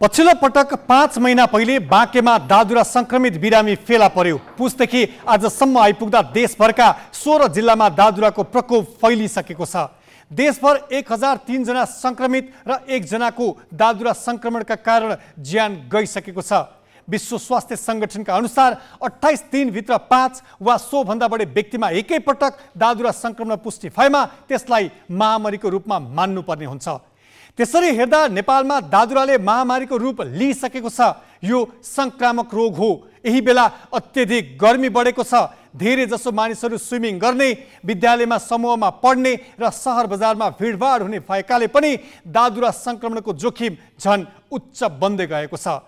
पछिल्लो पटक पाँच महिना पहिले बाँकेमा दादुरा संक्रमित बिरामी फेला पर्यो पुसदेखि आजसम्म आइपुग्दा देशभरका सोह्र जिल्लामा दादुराको प्रकोप फैलिसकेको छ देशभर एक हजार तिनजना सङ्क्रमित र एकजनाको दादुरा सङ्क्रमणका कारण ज्यान गइसकेको छ विश्व स्वास्थ्य सङ्गठनका अनुसार अठाइस दिनभित्र पाँच वा सोभन्दा बढी व्यक्तिमा एकैपटक दादुरा सङ्क्रमण पुष्टि भएमा त्यसलाई महामारीको रूपमा मान्नुपर्ने हुन्छ त्यसरी हेर्दा नेपालमा दादुराले महामारीको रूप लिइसकेको छ यो सङ्क्रामक रोग हो यही बेला अत्यधिक गर्मी बढेको छ धेरै जसो मानिसहरू स्विमिङ गर्ने विद्यालयमा समूहमा पढ्ने र सहर बजारमा भिडभाड हुने भएकाले पनि दादुरा सङ्क्रमणको जोखिम झन् उच्च बन्दै गएको छ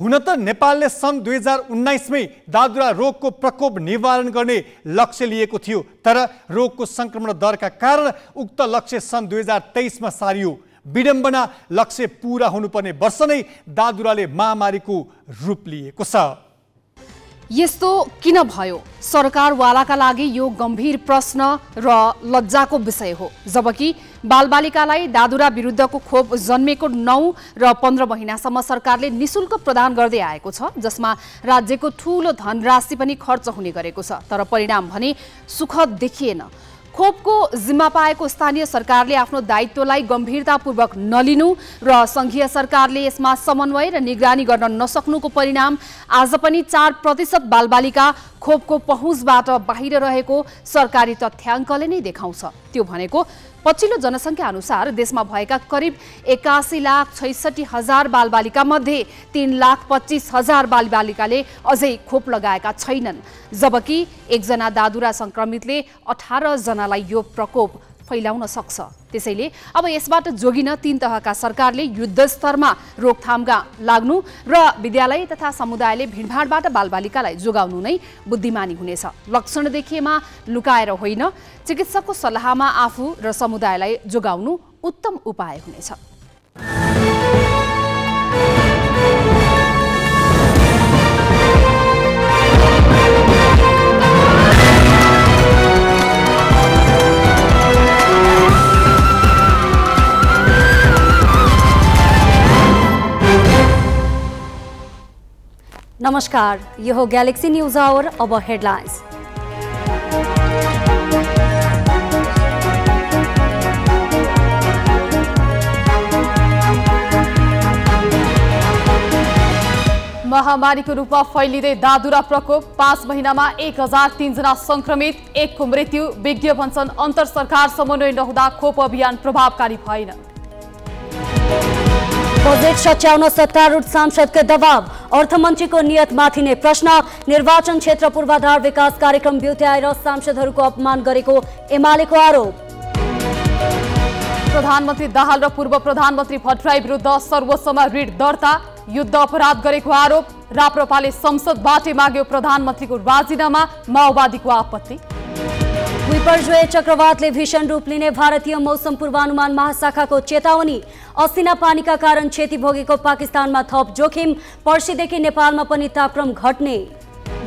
हुन त नेपालले सन् दुई हजार उन्नाइसमै दादुरा रोगको प्रकोप निवारण गर्ने लक्ष्य लिएको थियो तर रोगको सङ्क्रमण दरका कारण उक्त लक्ष्य सन् दुई हजार तेइसमा सारियो विडम्बना लक्ष्य पुरा हुनुपर्ने वर्ष नै दादुराले महामारीको रूप लिएको छ यस्तो किन भयो सरकारवालाका लागि यो गम्भीर प्रश्न र लज्जाको विषय हो जबकि बालबालिकालाई दादुरा विरुद्धको खोप जन्मेको नौ र पन्ध्र महिनासम्म सरकारले निशुल्क प्रदान गर्दै आएको छ जसमा राज्यको ठूलो धनराशि पनि खर्च हुने गरेको छ तर परिणाम भने सुखद देखिएन खोपको जिम्मा पाएको स्थानीय सरकारले आफ्नो दायित्वलाई गम्भीरतापूर्वक नलिनु र सङ्घीय सरकारले यसमा समन्वय र निगरानी गर्न नसक्नुको परिणाम आज पनि चार प्रतिशत बालबालिका खोपको पहुँचबाट बाहिर रहेको सरकारी तथ्याङ्कले नै देखाउँछ त्यो भनेको पछिल्लो जनसङ्ख्या अनुसार देशमा भएका करिब एकासी लाख छैसठी हजार मध्ये तिन लाख पच्चिस हजार बालबालिकाले अझै खोप लगाएका छैनन् जबकि एकजना दादुरा सङ्क्रमितले अठारजनालाई यो प्रकोप फैलाउन सक्छ त्यसैले अब यसबाट जोगिन तीन तहका सरकारले युद्धस्तरमा रोकथामका लाग्नु र विद्यालय तथा समुदायले भिडभाडबाट बालबालिकालाई जोगाउनु नै बुद्धिमानी हुनेछ लक्षण देखिएमा लुकाएर होइन चिकित्सकको सल्लाहमा आफू र समुदायलाई जोगाउनु उत्तम उपाय हुनेछ नमस्कार यो हो ग्यालेक्सी न्युज आवर अब हेडलाइन्स महामारीको रूपमा फैलिँदै दादुरा प्रकोप पाँच महिनामा एक हजार तीनजना सङ्क्रमित एकको मृत्यु विज्ञ भन्छन् अन्तर सरकार समन्वय नहुँदा खोप अभियान प्रभावकारी भएन बजेट सच्याउन सत्तारूढ सांसदको दबाव अर्थमन्त्रीको माथि नै प्रश्न निर्वाचन क्षेत्र पूर्वाधार विकास कार्यक्रम ब्युत्याएर सांसदहरूको अपमान गरेको एमालेको आरोप प्रधानमन्त्री दाहाल र पूर्व प्रधानमन्त्री भट्टराई विरुद्ध सर्वोच्चमा ऋण दर्ता युद्ध अपराध गरेको आरोप राप्रपाले संसदबाटै माग्यो प्रधानमन्त्रीको राजीनामा माओवादीको आपत्ति विपर्जय चक्रवातले भीषण रूप लिने भारतीय मौसम पूर्वानुमान महाशाखाको चेतावनी असिना पानीका कारण क्षति भोगेको पाकिस्तानमा थप जोखिम पर्सिदेखि नेपालमा पनि तापक्रम घट्ने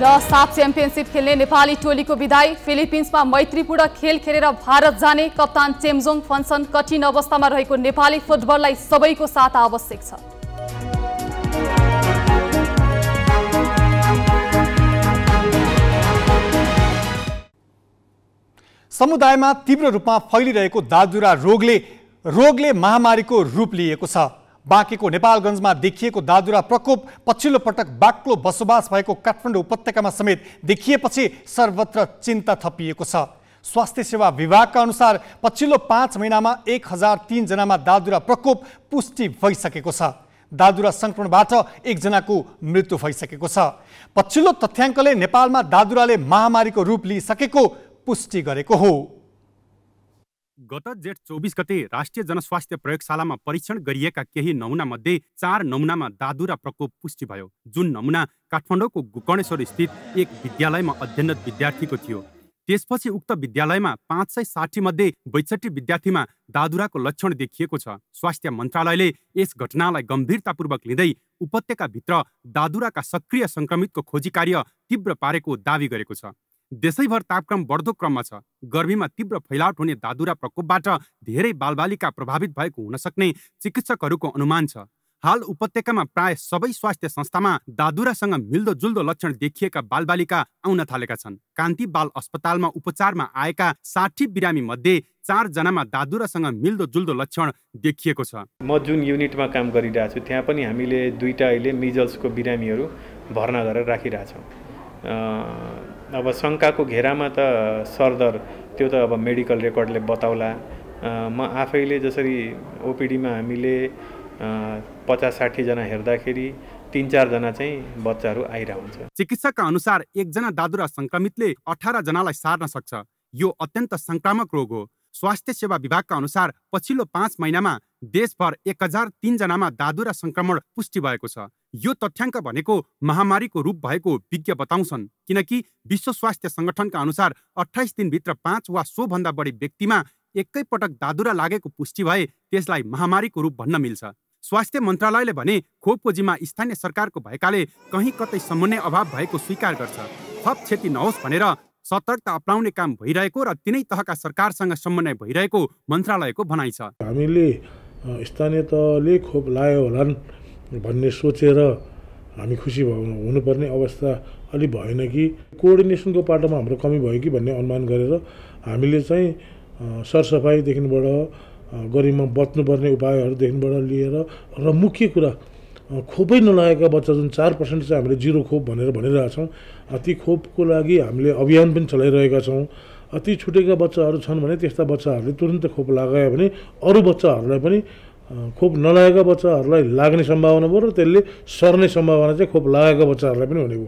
र साफ च्याम्पियनसिप खेल्ने नेपाली टोलीको विदाई फिलिपिन्समा मैत्रीपूर्ण खेल खेलेर भारत जाने कप्तान चेम्जोङ फन्सन कठिन अवस्थामा रहेको नेपाली फुटबललाई सबैको साथ आवश्यक छ समुदायमा तीव्र रूपमा फैलिरहेको दादुरा रोगले रोगले महामारीको रूप लिएको छ बाँकेको नेपालगञ्जमा देखिएको दादुरा प्रकोप पछिल्लो पटक बाक्लो बसोबास भएको काठमाडौँ उपत्यकामा समेत देखिएपछि सर्वत्र चिन्ता थपिएको छ स्वास्थ्य सेवा विभागका अनुसार पछिल्लो पाँच महिनामा एक हजार तिनजनामा दादुरा प्रकोप पुष्टि भइसकेको छ दादुरा सङ्क्रमणबाट एकजनाको मृत्यु भइसकेको छ पछिल्लो तथ्याङ्कले नेपालमा दादुराले महामारीको रूप लिइसकेको पुष्टि गरेको हो गत जेठ चौबिस गते राष्ट्रिय जनस्वास्थ्य प्रयोगशालामा परीक्षण गरिएका केही नमुना मध्ये चार नमुनामा दादु र प्रकोप पुष्टि भयो जुन नमुना काठमाडौँको गोकर्णेश्वर स्थित एक विद्यालयमा अध्ययनरत विद्यार्थीको थियो त्यसपछि उक्त विद्यालयमा पाँच सय साठी मध्ये बैसठी विद्यार्थीमा दादुराको लक्षण देखिएको छ स्वास्थ्य मन्त्रालयले यस घटनालाई गम्भीरतापूर्वक लिँदै उपत्यकाभित्र दादुराका सक्रिय सङ्क्रमितको खोजी कार्य तीव्र पारेको दावी गरेको छ देशैभर तापक्रम बढ्दो क्रममा छ गर्मीमा तीव्र फैलावट हुने दादुरा प्रकोपबाट धेरै बालबालिका प्रभावित भएको हुन सक्ने चिकित्सकहरूको अनुमान छ हाल उपत्यकामा प्राय सबै स्वास्थ्य संस्थामा दादुरासँग मिल्दो मिल्दोजुल्दो लक्षण देखिएका बालबालिका आउन थालेका छन् कान्ति बाल अस्पतालमा उपचारमा आएका साठी बिरामी मध्ये चारजनामा दादुरासँग मिल्दो मिल्दोजुल्दो लक्षण देखिएको छ म जुन युनिटमा काम गरिरहेको छु त्यहाँ पनि हामीले दुईवटा अहिले मिजल्सको बिरामीहरू भर्ना गरेर राखिरहेछौँ अब शङ्काको घेरामा त सरदर त्यो त अब मेडिकल रेकर्डले बताउला म आफैले जसरी ओपिडीमा हामीले पचास साठीजना हेर्दाखेरि तिन चारजना चाहिँ बच्चाहरू आइरहन्छ चिकित्सकका अनुसार एकजना दादुरा सङ्क्रमितले अठारजनालाई सार्न सक्छ यो अत्यन्त सङ्क्रामक रोग हो स्वास्थ्य सेवा विभागका अनुसार पछिल्लो पाँच महिनामा देशभर एक हजार तिनजनामा दादुरा सङ्क्रमण पुष्टि भएको छ यो तथ्याङ्क भनेको महामारीको रूप भएको विज्ञ बताउँछन् किनकि विश्व स्वास्थ्य सङ्गठनका अनुसार अठाइस दिनभित्र पाँच वा सोभन्दा बढी व्यक्तिमा एकैपटक दादुरा लागेको पुष्टि भए त्यसलाई महामारीको रूप भन्न मिल्छ स्वास्थ्य मन्त्रालयले भने खोपको जिम्मा स्थानीय सरकारको भएकाले कहीँ कतै समन्वय अभाव भएको स्वीकार गर्छ थप क्षति नहोस् भनेर सतर्कता अप्नाउने काम भइरहेको र तिनै तहका सरकारसँग समन्वय भइरहेको मन्त्रालयको भनाइ छ हामीले स्थानीय तहले खोप लायो होलान् भन्ने सोचेर हामी खुसी भयो हुनुपर्ने अवस्था अलि भएन कि कोअर्डिनेसनको पाटोमा हाम्रो कमी भयो कि भन्ने अनुमान गरेर हामीले चाहिँ सरसफाइदेखिबाट गरिबमा बच्नुपर्ने उपायहरूदेखिबाट लिएर र मुख्य कुरा खोपै नलागेका बच्चा जुन चार पर्सेन्ट चाहिँ हामीले जिरो खोप भनेर भनिरहेका भनिरहेछौँ ती खोपको लागि हामीले अभियान पनि चलाइरहेका छौँ ती छुटेका बच्चाहरू छन् भने त्यस्ता बच्चाहरूले तुरन्त खोप लगायो भने अरू बच्चाहरूलाई पनि खोप नलागेका बच्चाहरूलाई लाग्ने सम्भावना भयो र त्यसले सर्ने सम्भावना चाहिँ खोप लागेका बच्चाहरूलाई पनि हुने भयो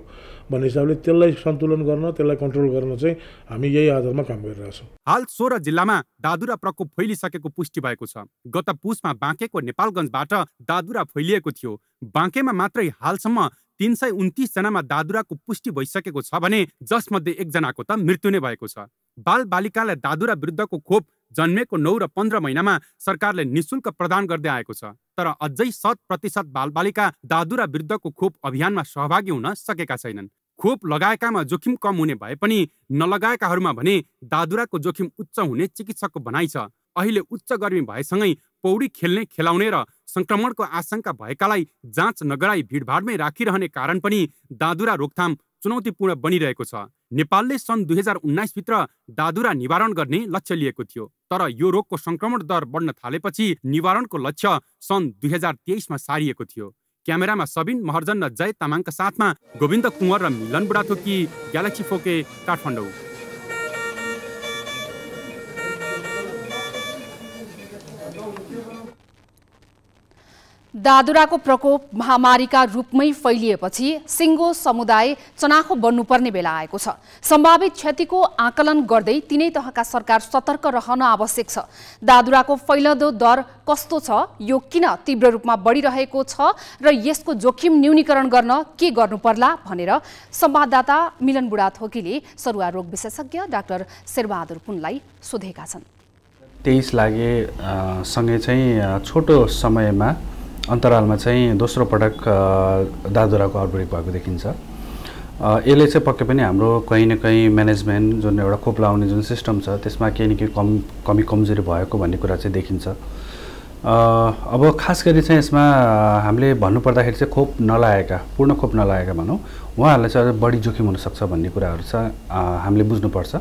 भन्ने हिसाबले त्यसलाई सन्तुलन गर्न त्यसलाई कन्ट्रोल गर्न चाहिँ हामी यही आधारमा काम गरिरहेछौँ हाल सोह्र जिल्लामा दादुरा प्रकोप फैलिसकेको पुष्टि भएको छ गत पुसमा बाँकेको नेपालगञ्जबाट दादुरा फैलिएको थियो बाँकेमा मात्रै हालसम्म तिन सय उन्तिसजनामा दादुराको पुष्टि भइसकेको छ भने जसमध्ये एकजनाको त मृत्यु नै भएको छ बाल बालिकालाई दादुरा विरुद्धको खोप जन्मेको नौ र पन्ध्र महिनामा सरकारले निशुल्क प्रदान गर्दै आएको छ तर अझै शत प्रतिशत बालबालिका दादुरा विरुद्धको खोप अभियानमा सहभागी हुन सकेका छैनन् खोप लगाएकामा जोखिम कम हुने भए पनि नलगाएकाहरूमा भने दादुराको जोखिम उच्च हुने चिकित्सकको भनाइ छ अहिले उच्च गर्मी भएसँगै पौडी खेल्ने खेलाउने र सङ्क्रमणको आशंका भएकालाई जाँच नगराई भिडभाडमै राखिरहने कारण पनि दादुरा रोकथाम चुनौतीपूर्ण बनिरहेको छ नेपालले सन् दुई हजार उन्नाइसभित्र दादुरा निवारण गर्ने लक्ष्य लिएको थियो तर यो रोगको सङ्क्रमण दर बढ्न थालेपछि निवारणको लक्ष्य सन् दुई हजार तेइसमा सारिएको थियो क्यामेरामा सबिन महर्जन र जय तामाङका साथमा गोविन्द कुँवर र मिलन बुढाथोकी ग्यालेक्सी फोके काठमाडौँ दादुराको प्रकोप महामारीका रूपमै फैलिएपछि सिङ्गो समुदाय चनाखो बन्नुपर्ने बेला आएको छ सम्भावित क्षतिको आकलन गर्दै तिनै तहका सरकार सतर्क रहन आवश्यक छ दादुराको फैलदो दर कस्तो छ यो किन तीव्र रूपमा बढिरहेको छ र यसको जोखिम न्यूनीकरण गर्न के गर्नुपर्ला भनेर संवाददाता मिलन बुढा थोकीले सरुवा रोग विशेषज्ञ डाक्टर शेरबहादुर पुनलाई सोधेका छन् तेइस लागे सँगै चाहिँ छोटो समयमा अन्तरालमा चाहिँ दोस्रो पटक दादुराको आउटब्रेक भएको देखिन्छ यसले चाहिँ पक्कै पनि हाम्रो कहीँ न कहीँ म्यानेजमेन्ट जुन एउटा खोप लाउने जुन सिस्टम छ त्यसमा केही न केही कम कमी कमजोरी भएको भन्ने कुरा चाहिँ देखिन्छ अब खास गरी चाहिँ यसमा हामीले भन्नुपर्दाखेरि चाहिँ खोप नलाएका पूर्ण खोप नलाएका भनौँ उहाँहरूलाई चाहिँ अझ बढी जोखिम हुनसक्छ भन्ने कुराहरू छ हामीले बुझ्नुपर्छ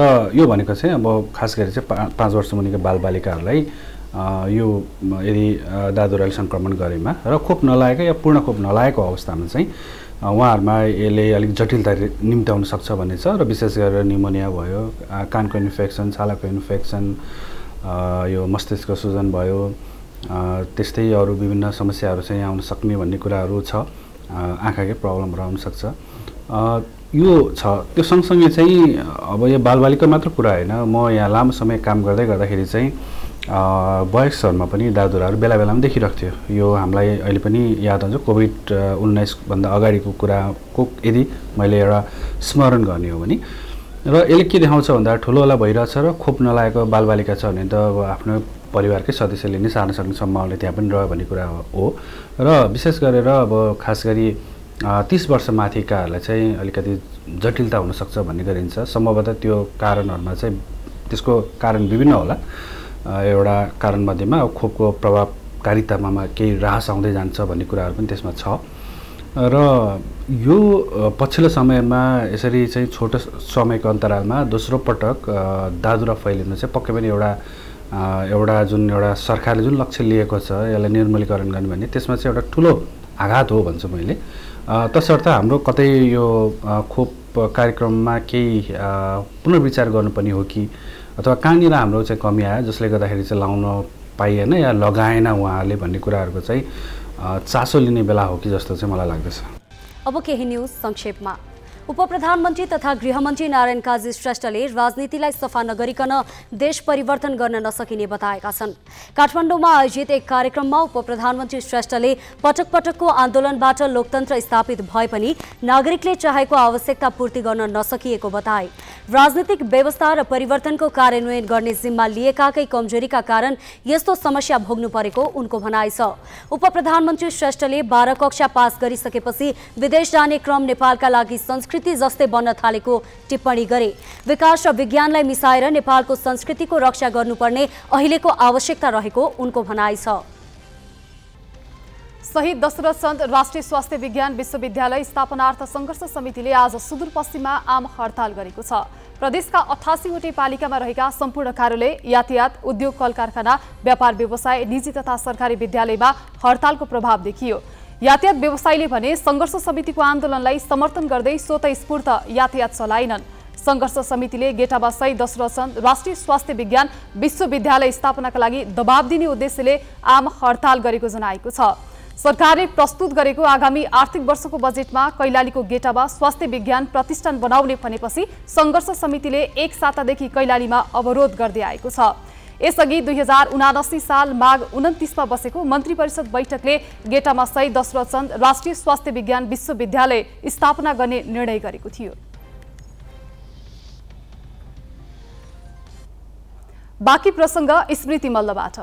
र यो भनेको चाहिँ अब खास गरी चाहिँ पाँच वर्ष मुनिको बालबालिकाहरूलाई यो यदि दादुराले सङ्क्रमण गरेमा र खोप नलागेको या पूर्ण खोप नलागेको अवस्थामा चाहिँ उहाँहरूमा यसले अलिक जटिलता निम्त्याउन सक्छ भन्ने छ र विशेष गरेर निमोनिया भयो कानको इन्फेक्सन छालाको इन्फेक्सन यो मस्तिष्क सुजन भयो त्यस्तै अरू विभिन्न समस्याहरू चाहिँ आउन सक्ने भन्ने कुराहरू छ आँखाकै प्रब्लमहरू आउनसक्छ यो छ त्यो सँगसँगै चाहिँ अब यो बालबालिका मात्र कुरा होइन म यहाँ लामो समय काम गर्दै गर्दाखेरि चाहिँ वयसहरूमा पनि दादुराहरू बेला बेलामा देखिरहेको थियो यो हामीलाई अहिले पनि याद आउँछ कोभिड उन्नाइसभन्दा अगाडिको कुराको यदि मैले एउटा स्मरण गर्ने हो भने र यसले के देखाउँछ भन्दा होला भइरहेछ र खोप नलागेको बालबालिका छ भने त अब आफ्नो परिवारकै सदस्यले नै सार्न सक्ने सम्भावना त्यहाँ पनि रह्यो भन्ने कुरा हो र विशेष गरेर अब खास गरी तिस वर्ष माथिकाहरूलाई चाहिँ अलिकति जटिलता हुनसक्छ भन्ने गरिन्छ सम्भवतः त्यो कारणहरूमा चाहिँ त्यसको कारण विभिन्न होला एउटा कारणमध्येमा खोपको प्रभावकारितामा केही राहस आउँदै जान्छ भन्ने कुराहरू पनि त्यसमा छ र यो पछिल्लो समयमा यसरी चाहिँ छोटो समयको अन्तरालमा दोस्रो पटक दादुरा फैलिनु चाहिँ पक्कै पनि एउटा एउटा जुन एउटा सरकारले जुन लक्ष्य लिएको छ यसलाई निर्मूलीकरण गर्ने भन्ने त्यसमा चाहिँ एउटा ठुलो आघात हो भन्छु मैले तसर्थ हाम्रो कतै यो खोप कार्यक्रममा केही पुनर्विचार गर्नुपर्ने हो कि अथवा कहाँनिर हाम्रो चाहिँ कमी आयो जसले गर्दाखेरि चाहिँ लाउन पाइएन या लगाएन उहाँहरूले भन्ने कुराहरूको चाहिँ चासो लिने बेला हो कि जस्तो चाहिँ मलाई लाग्दछ अब केही न्युज संक्षेपमा उपप्रधानमन्त्री तथा गृहमन्त्री नारायण काजी श्रेष्ठले राजनीतिलाई सफा नगरिकन देश परिवर्तन गर्न नसकिने बताएका छन् काठमाडौँमा आयोजित एक कार्यक्रममा उपप्रधानमन्त्री श्रेष्ठले पटक पटकको आन्दोलनबाट लोकतन्त्र स्थापित भए पनि नागरिकले चाहेको आवश्यकता पूर्ति गर्न नसकिएको बताए राजनीतिक व्यवस्था र परिवर्तनको कार्यान्वयन गर्ने जिम्मा लिएकाकै कमजोरीका कारण यस्तो समस्या भोग्नु परेको उनको भनाइ छ उप प्रधानमन्त्री श्रेष्ठले बाह्र कक्षा पास गरिसकेपछि विदेश जाने क्रम नेपालका लागि संस्कृत संस्कृति जस्तै बन्न थालेको टिप्पणी गरे विकास र विज्ञानलाई मिसाएर नेपालको संस्कृतिको रक्षा गर्नुपर्ने अहिलेको आवश्यकता रहेको उनको भनाइ छ शहीद दशरथ चन्द राष्ट्रिय स्वास्थ्य विज्ञान विश्वविद्यालय स्थापनार्थ सङ्घर्ष समितिले आज सुदूरपश्चिममा आम हडताल गरेको छ प्रदेशका अठासीवटै पालिकामा रहेका सम्पूर्ण कार्यालय यातायात उद्योग कल कारखाना व्यापार व्यवसाय निजी तथा सरकारी विद्यालयमा हडतालको प्रभाव देखियो यातायात व्यवसायीले भने सङ्घर्ष समितिको आन्दोलनलाई समर्थन गर्दै स्वतस्फूर्त यातायात चलाएनन् सङ्घर्ष समितिले गेटाबासै दशरथन राष्ट्रिय स्वास्थ्य विज्ञान विश्वविद्यालय स्थापनाका लागि दबाब दिने उद्देश्यले आम हडताल गरेको जनाएको छ सरकारले प्रस्तुत गरेको आगामी आर्थिक वर्षको बजेटमा कैलालीको गेटाबा स्वास्थ्य विज्ञान प्रतिष्ठान बनाउने भनेपछि सङ्घर्ष समितिले एक सातादेखि कैलालीमा अवरोध गर्दै आएको छ यसअघि दुई हजार उनासी साल माघ उन्तिसमा बसेको मन्त्री परिषद बैठकले गेटामा सय दशरथ चन्द राष्ट्रिय स्वास्थ्य विज्ञान विश्वविद्यालय स्थापना गर्ने निर्णय गरेको थियो बाकी प्रसङ्ग स्मृति मल्लबाट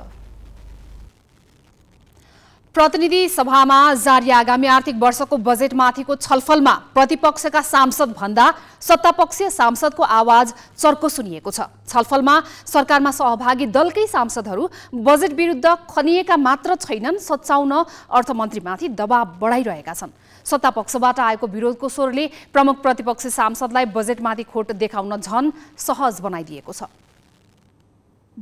प्रतिनिधि सभामा जारी आगामी आर्थिक वर्षको बजेटमाथिको छलफलमा प्रतिपक्षका सांसद भन्दा सत्तापक्षीय सांसदको आवाज चर्को सुनिएको छ छलफलमा सरकारमा सहभागी दलकै सांसदहरू बजेट विरुद्ध खनिएका मात्र छैनन् सच्याउन अर्थमन्त्रीमाथि दबाव बढाइरहेका छन् सत्तापक्षबाट आएको विरोधको स्वरले प्रमुख प्रतिपक्षी सांसदलाई बजेटमाथि खोट देखाउन झन सहज बनाइदिएको छ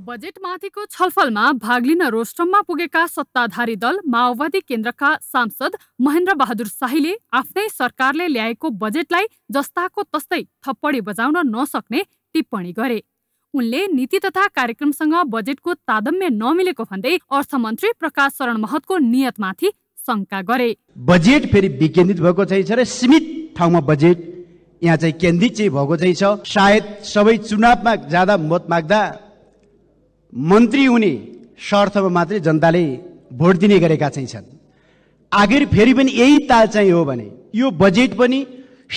बजेटमाथिको छलफलमा भाग लिन रोस्टममा पुगेका सत्ताधारी दल माओवादी केन्द्रका सांसद महेन्द्र बहादुर शाहीले आफ्नै सरकारले ल्याएको बजेटलाई जस्ताको तस्तै थप्पडी बजाउन नसक्ने टिप्पणी गरे उनले नीति तथा कार्यक्रमसँग बजेटको तादम्य नमिलेको भन्दै अर्थमन्त्री प्रकाश शरण महतको नियतमाथि शङ्का गरे बजेट फेरि विकेन्द्रित भएको चाहिँ र सीमित ठाउँमा बजेट यहाँ चाहिँ केन्द्रित चाहिँ भएको चाहिँ छ सायद सबै चुनावमा जाँदा मत माग्दा मन्त्री हुने सर्थमा मात्रै जनताले भोट दिने गरेका चाहिँ छन् आखिर फेरि पनि यही ताल चाहिँ हो भने यो बजेट पनि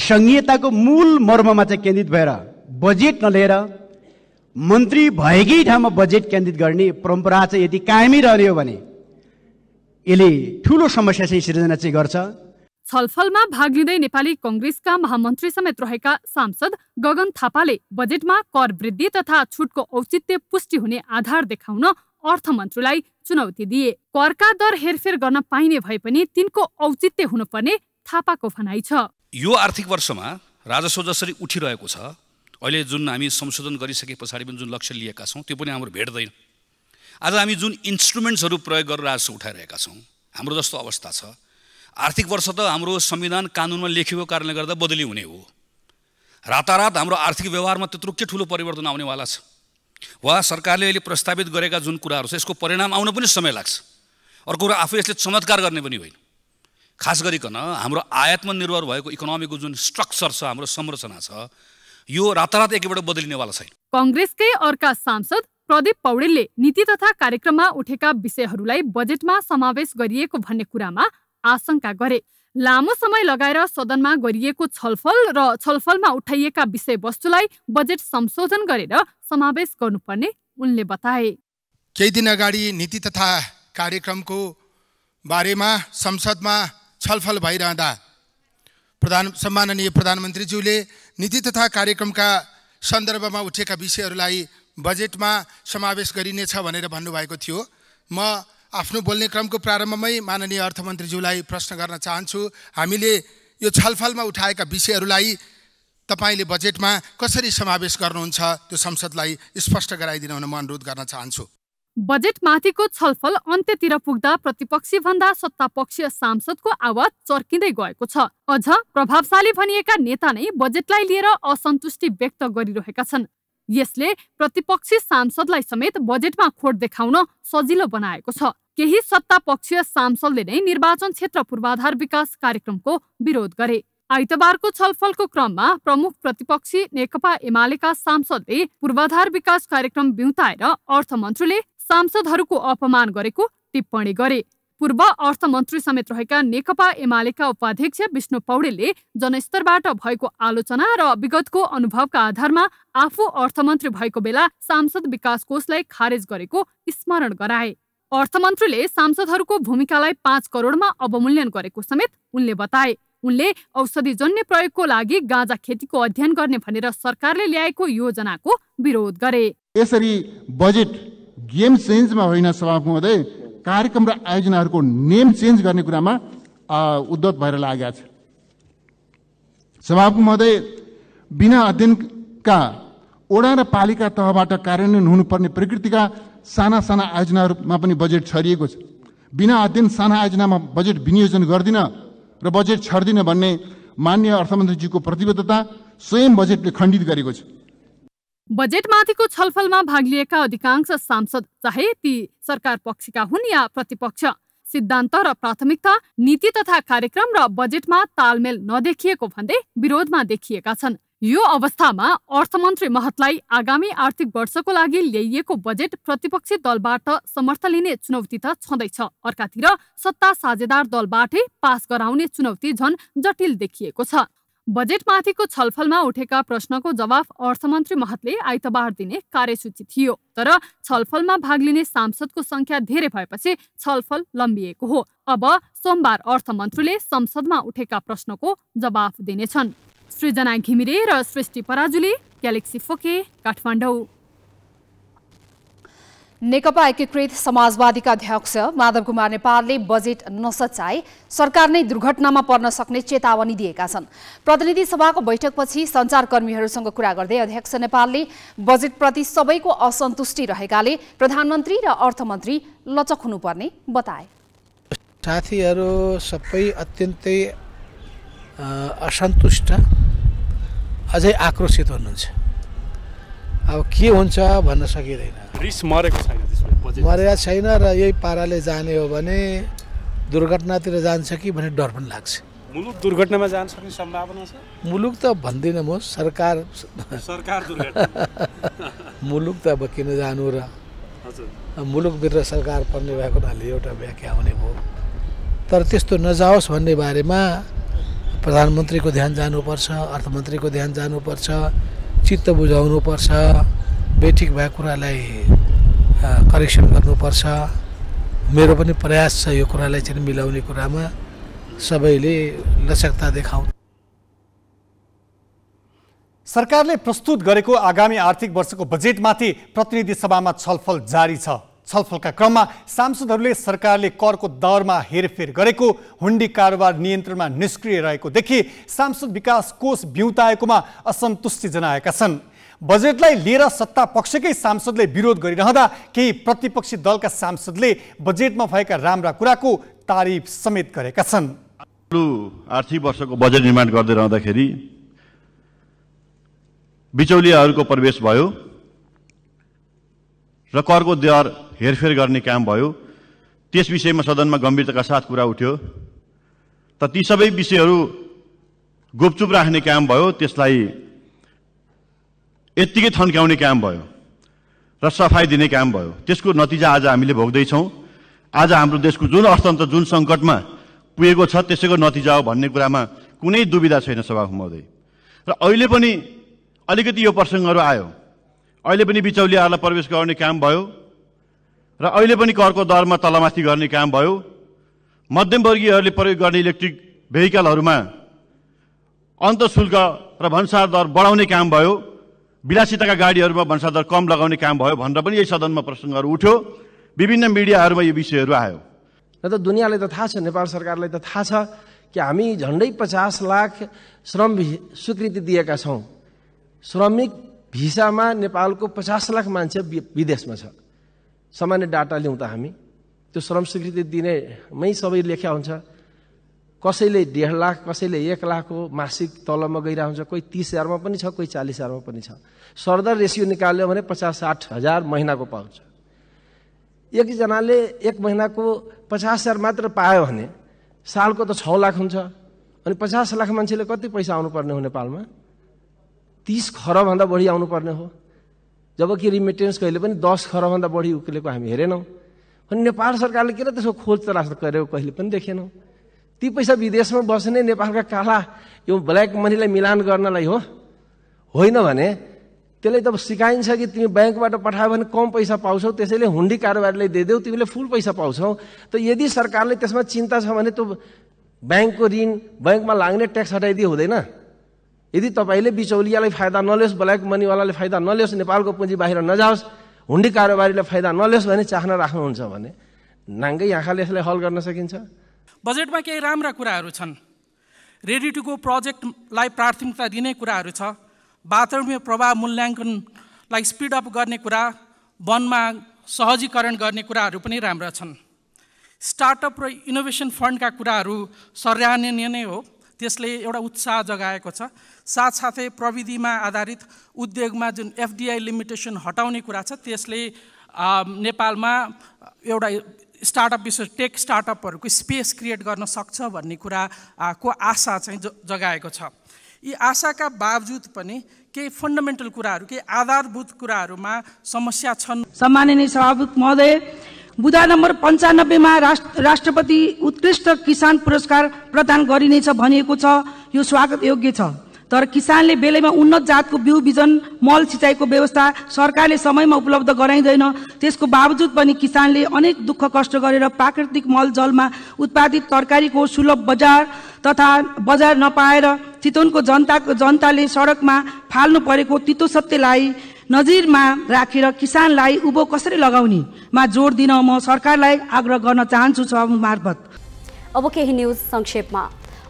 सङ्घीयताको मूल मर्ममा चाहिँ केन्द्रित भएर बजेट नलिएर मन्त्री भएकै ठाउँमा बजेट केन्द्रित गर्ने परम्परा चाहिँ यदि कायमै रहने हो भने यसले ठुलो समस्या चाहिँ सिर्जना चाहिँ गर्छ छलफलमा भाग लिँदै नेपाली कङ्ग्रेसका महामन्त्री समेत रहेका सांसद गगन थापाले बजेटमा कर वृद्धि तथा छुटको औचित्य पुष्टि हुने आधार देखाउन अर्थमन्त्रीलाई चुनौती दिए करका दर हेरफेर गर्न पाइने भए पनि तिनको औचित्य हुनुपर्ने थापाको भनाइ छ यो आर्थिक वर्षमा राजस्व जसरी उठिरहेको छ अहिले जुन हामी संशोधन गरिसके पछाडि पनि जुन लक्ष्य लिएका छौँ त्यो पनि हाम्रो भेट्दैन आज हामी जुन इन्स्ट्रुमेन्ट्सहरू प्रयोग गरेर राजस्व उठाइरहेका छौँ हाम्रो जस्तो अवस्था छ आर्थिक वर्ष त हाम्रो संविधान कानुनमा लेखेको कारणले गर्दा बदली हुने हो रातारात हाम्रो आर्थिक व्यवहारमा त्यत्रो के ठुलो परिवर्तन आउनेवाला छ वा सरकारले अहिले प्रस्तावित गरेका जुन कुराहरू छ यसको परिणाम आउन पनि समय लाग्छ अर्को कुरा आफू यसले चमत्कार गर्ने पनि होइन खास गरिकन हाम्रो आयातमा निर्भर भएको इकोनोमीको जुन स्ट्रक्चर छ हाम्रो संरचना छ यो रातारात एकैबाट बदलिनेवाला छैन कङ्ग्रेसकै अर्का सांसद प्रदीप पौडेलले नीति तथा कार्यक्रममा उठेका विषयहरूलाई बजेटमा समावेश गरिएको भन्ने कुरामा आशंका गरे लामो समय लगाएर सदनमा गरिएको छलफल र छलफलमा उठाइएका विषयवस्तुलाई बजेट संशोधन गरेर समावेश गर्नुपर्ने उनले बताए केही दिन अगाडि नीति तथा कार्यक्रमको बारेमा संसदमा छलफल भइरहँदा प्रधान सम्माननीय प्रधानमन्त्रीज्यूले नीति तथा कार्यक्रमका सन्दर्भमा उठेका विषयहरूलाई बजेटमा समावेश गरिनेछ भनेर भन्नुभएको थियो म आफ्नो बोल्ने क्रमको प्रारम्भमै माननीय अर्थमन्त्रीज्यूलाई प्रश्न गर्न चाहन्छु हामीले यो छलफलमा उठाएका विषयहरूलाई तपाईँले बजेटमा कसरी समावेश गर्नुहुन्छ त्यो संसदलाई स्पष्ट गराइदिन हुन म अनुरोध गर्न चाहन्छु बजेटमाथिको छलफल अन्त्यतिर पुग्दा प्रतिपक्षी भन्दा सत्तापक्षीय सांसदको आवाज चर्किँदै गएको छ अझ प्रभावशाली भनिएका नेता नै बजेटलाई लिएर असन्तुष्टि व्यक्त गरिरहेका छन् यसले प्रतिपक्षी सांसदलाई समेत बजेटमा खोट देखाउन सजिलो बनाएको छ केही सत्तापक्षीय सांसदले नै निर्वाचन क्षेत्र पूर्वाधार विकास कार्यक्रमको विरोध गरे आइतबारको छलफलको क्रममा प्रमुख प्रतिपक्षी नेकपा एमालेका सांसदले पूर्वाधार विकास कार्यक्रम बिउताएर अर्थमन्त्रीले सांसदहरूको अपमान गरेको टिप्पणी गरे पूर्व अर्थमन्त्री समेत रहेका नेकपा एमालेका उपाध्यक्ष विष्णु पौडेलले जनस्तरबाट भएको आलोचना र विगतको अनुभवका आधारमा आफू अर्थमन्त्री भएको बेला सांसद विकास कोषलाई खारेज गरेको स्मरण गराए अर्थमन्त्रीले सांसदहरूको भूमिकालाई पाँच करोडमा अवमूल्यन गरेको समेत उनले बताए उनले औषधिजन्य प्रयोगको लागि गाँजा खेतीको अध्ययन गर्ने भनेर सरकारले ल्याएको योजनाको विरोध गरे यसरी बजेट गेम चेन्जमा होइन सभामुख कार्यक्रम र आयोजनाहरूको नेम चेन्ज गर्ने कुरामा उद्धत भएर लागेका छ सभामुख महोदय बिना अध्ययनका ओडा र पालिका तहबाट कार्यान्वयन हुनुपर्ने प्रकृतिका साना साना आयोजनाहरूमा पनि बजेट छरिएको छ बिना अध्ययन साना आयोजनामा बजेट विनियोजन गर्दिन र बजेट छर्दिन भन्ने मान्य अर्थमन्त्रीजीको प्रतिबद्धता स्वयं बजेटले खण्डित गरेको छ बजेटमाथिको छलफलमा भाग लिएका अधिकांश सांसद चाहे ती सरकार पक्षका हुन् या प्रतिपक्ष सिद्धान्त र प्राथमिकता नीति तथा कार्यक्रम र बजेटमा तालमेल नदेखिएको भन्दै विरोधमा देखिएका छन् यो अवस्थामा अर्थमन्त्री महतलाई आगामी आर्थिक वर्षको लागि ल्याइएको बजेट प्रतिपक्षी दलबाट समर्थन लिने चुनौती त छँदैछ अर्कातिर सत्ता साझेदार दलबाटै पास गराउने चुनौती झन् जटिल देखिएको छ बजेटमाथिको छलफलमा उठेका प्रश्नको जवाफ अर्थमन्त्री महतले आइतबार दिने कार्यसूची थियो तर छलफलमा भाग लिने सांसदको संख्या धेरै भएपछि छलफल लम्बिएको हो अब सोमबार अर्थमन्त्रीले संसदमा उठेका प्रश्नको जवाफ दिनेछन् सृजना घिमिरे र सृष्टि पराजुली ग्यालेक्सी फोके काठमाडौँ नेकपा एकीकृत समाजवादीका अध्यक्ष माधव कुमार नेपालले बजेट नसचाए सरकार नै दुर्घटनामा पर्न सक्ने चेतावनी दिएका छन् प्रतिनिधि सभाको बैठकपछि सञ्चारकर्मीहरूसँग कुरा गर्दै अध्यक्ष नेपालले बजेटप्रति सबैको असन्तुष्टि रहेकाले प्रधानमन्त्री र अर्थमन्त्री लचक हुनुपर्ने बताए साथीहरू सबै अत्यन्तै असन्तुष्ट अझै आक्रोशित हुनुहुन्छ अब के हुन्छ भन्न सकिँदैन रिस मरेको छैन मरेका छैन र यही पाराले जाने हो भने दुर्घटनातिर जान्छ कि भन्ने डर पनि लाग्छ मुलुक दुर्घटनामा जान सक्ने सम्भावना छ मुलुक त भन्दिनँ म सरकार सरकार मुलुक त अब किन जानु र मुलुकभित्र सरकार पर्ने भएको हुनाले एउटा व्याख्या हुने भयो तर त्यस्तो नजाओस् भन्ने बारेमा प्रधानमन्त्रीको ध्यान जानुपर्छ अर्थमन्त्रीको ध्यान जानुपर्छ चित्त बुझाउनुपर्छ बेठिक भएको कुरालाई करेक्सन गर्नुपर्छ मेरो पनि प्रयास छ यो कुरालाई चाहिँ मिलाउने कुरामा सबैले लचकता देखाउनु सरकारले प्रस्तुत गरेको आगामी आर्थिक वर्षको बजेटमाथि प्रतिनिधि सभामा छलफल जारी छ छलफलका क्रममा सांसदहरूले सरकारले करको दरमा हेरफेर गरेको हुन्डी कारोबार नियन्त्रणमा निष्क्रिय रहेको देखि सांसद विकास कोष बिउताएकोमा असन्तुष्टि जनाएका छन् बजेटलाई लिएर सत्ता पक्षकै सांसदले विरोध गरिरहँदा केही प्रतिपक्षी दलका सांसदले बजेटमा भएका राम्रा कुराको तारिफ समेत गरेका छन् आर्थिक वर्षको बजेट निर्माण गर्दै रहँदाखेरि बिचौलियाहरूको प्रवेश भयो र करको दर हेरफेर गर्ने काम भयो त्यस विषयमा सदनमा गम्भीरताका साथ कुरा उठ्यो त ती सबै विषयहरू गुपचुप राख्ने काम भयो त्यसलाई यत्तिकै थन्क्याउने काम भयो र सफाई दिने काम भयो त्यसको नतिजा आज हामीले भोग्दैछौँ आज हाम्रो देशको जुन अर्थतन्त्र जुन सङ्कटमा पुगेको छ त्यसैको नतिजा हो भन्ने कुरामा कुनै दुविधा छैन सभा महोदय र अहिले पनि अलिकति यो प्रसङ्गहरू आयो अहिले पनि बिचौलियाहरूलाई प्रवेश गराउने काम भयो र अहिले पनि करको दरमा तलमाथि गर्ने काम भयो मध्यमवर्गीयहरूले प्रयोग गर्ने इलेक्ट्रिक भेहिकलहरूमा अन्त शुल्क र भन्सार दर बढाउने काम भयो विलासिताका गाडीहरूमा भन्सार दर कम लगाउने काम भयो भनेर पनि यही सदनमा प्रसङ्गहरू उठ्यो विभिन्न मिडियाहरूमा यो विषयहरू आयो र त दुनियाँलाई त थाहा छ नेपाल सरकारलाई त थाहा छ कि हामी झन्डै पचास लाख श्रम स्वीकृति दिएका छौँ श्रमिक भिसामा नेपालको पचास लाख मान्छे विदेशमा छ सामान्य डाटा ल्याउँ त हामी त्यो श्रम स्वीकृति दिनेमै सबै लेख्या हुन्छ कसैले डेढ लाख कसैले एक लाखको मासिक तलमा गइरहेको हुन्छ कोही तिस हजारमा पनि छ कोही चालिस हजारमा पनि छ सरदर रेसियो निकाल्यो भने पचास साठ हजार महिनाको पाउँछ एकजनाले एक महिनाको पचास हजार मात्र पायो भने सालको त छ लाख हुन्छ अनि पचास लाख मान्छेले कति पैसा आउनुपर्ने हो नेपालमा तिस खरबभन्दा बढी आउनुपर्ने हो जबकि रिमिटेन्स कहिले पनि दस खरबभन्दा बढी उक्लेको हामी हेरेनौँ अनि नेपाल सरकारले किन त्यसको खोज तलास गरेको कहिले पनि देखेनौँ ती पैसा विदेशमा बस्ने नेपालका काला यो ब्ल्याक मनीलाई मिलान गर्नलाई हो होइन भने त्यसले त सिकाइन्छ कि तिमी ब्याङ्कबाट पठायो भने कम पैसा पाउँछौ त्यसैले हुन्डी कारोबारीलाई दिदेऊ तिमीले फुल पैसा पाउँछौ त यदि सरकारले त्यसमा चिन्ता छ भने त्यो ब्याङ्कको ऋण ब्याङ्कमा लाग्ने ट्याक्स हटाइदियो हुँदैन यदि तपाईँले बिचौलियालाई फाइदा नलियोस् ब्ल्याक मनीवालाले फाइदा नलियोस् नेपालको पुँजी बाहिर नजाओस् हुन्डी कारोबारीलाई फाइदा नलियोस् भने चाहना राख्नुहुन्छ भने नाङ्गै आँखाले यसलाई हल गर्न सकिन्छ बजेटमा केही राम्रा कुराहरू छन् रेडी टु गो प्रोजेक्टलाई प्राथमिकता दिने कुराहरू छ वातावरणीय प्रभाव मूल्याङ्कनलाई स्पिड अप गर्ने कुरा वनमा सहजीकरण गर्ने कुराहरू पनि राम्रा छन् स्टार्टअप र इनोभेसन फन्डका कुराहरू सराहनीय नै हो त्यसले एउटा उत्साह जगाएको छ साथसाथै प्रविधिमा आधारित उद्योगमा जुन एफडिआई लिमिटेसन हटाउने कुरा छ त्यसले नेपालमा एउटा स्टार्टअप विशेष टेक स्टार्टअपहरूको स्पेस क्रिएट गर्न सक्छ भन्ने कुरा को आशा चाहिँ जगाएको छ यी आशाका बावजुद पनि केही फन्डामेन्टल कुराहरू केही आधारभूत कुराहरूमा समस्या छन् सम्माननीय सभापति महोदय बुधा नम्बर पन्चानब्बेमा राष्ट्र राष्ट्रपति उत्कृष्ट किसान पुरस्कार प्रदान गरिनेछ भनिएको छ यो स्वागत योग्य छ तर किसानले बेलैमा उन्नत जातको बिउ बिजन मल सिँचाइको व्यवस्था सरकारले समयमा उपलब्ध गराइँदैन त्यसको बावजुद पनि किसानले अनेक दुःख कष्ट गरेर प्राकृतिक मल जलमा उत्पादित तरकारीको सुलभ बजार तथा बजार नपाएर चितवनको जनताको जनताले सडकमा फाल्नु परेको तितो सत्यलाई नजिरमा राखेर किसानलाई उभो कसरी लगाउने लगाउनेमा जोड दिन म सरकारलाई आग्रह गर्न चाहन्छु मार्फत अब केही न्युज संक्षेपमा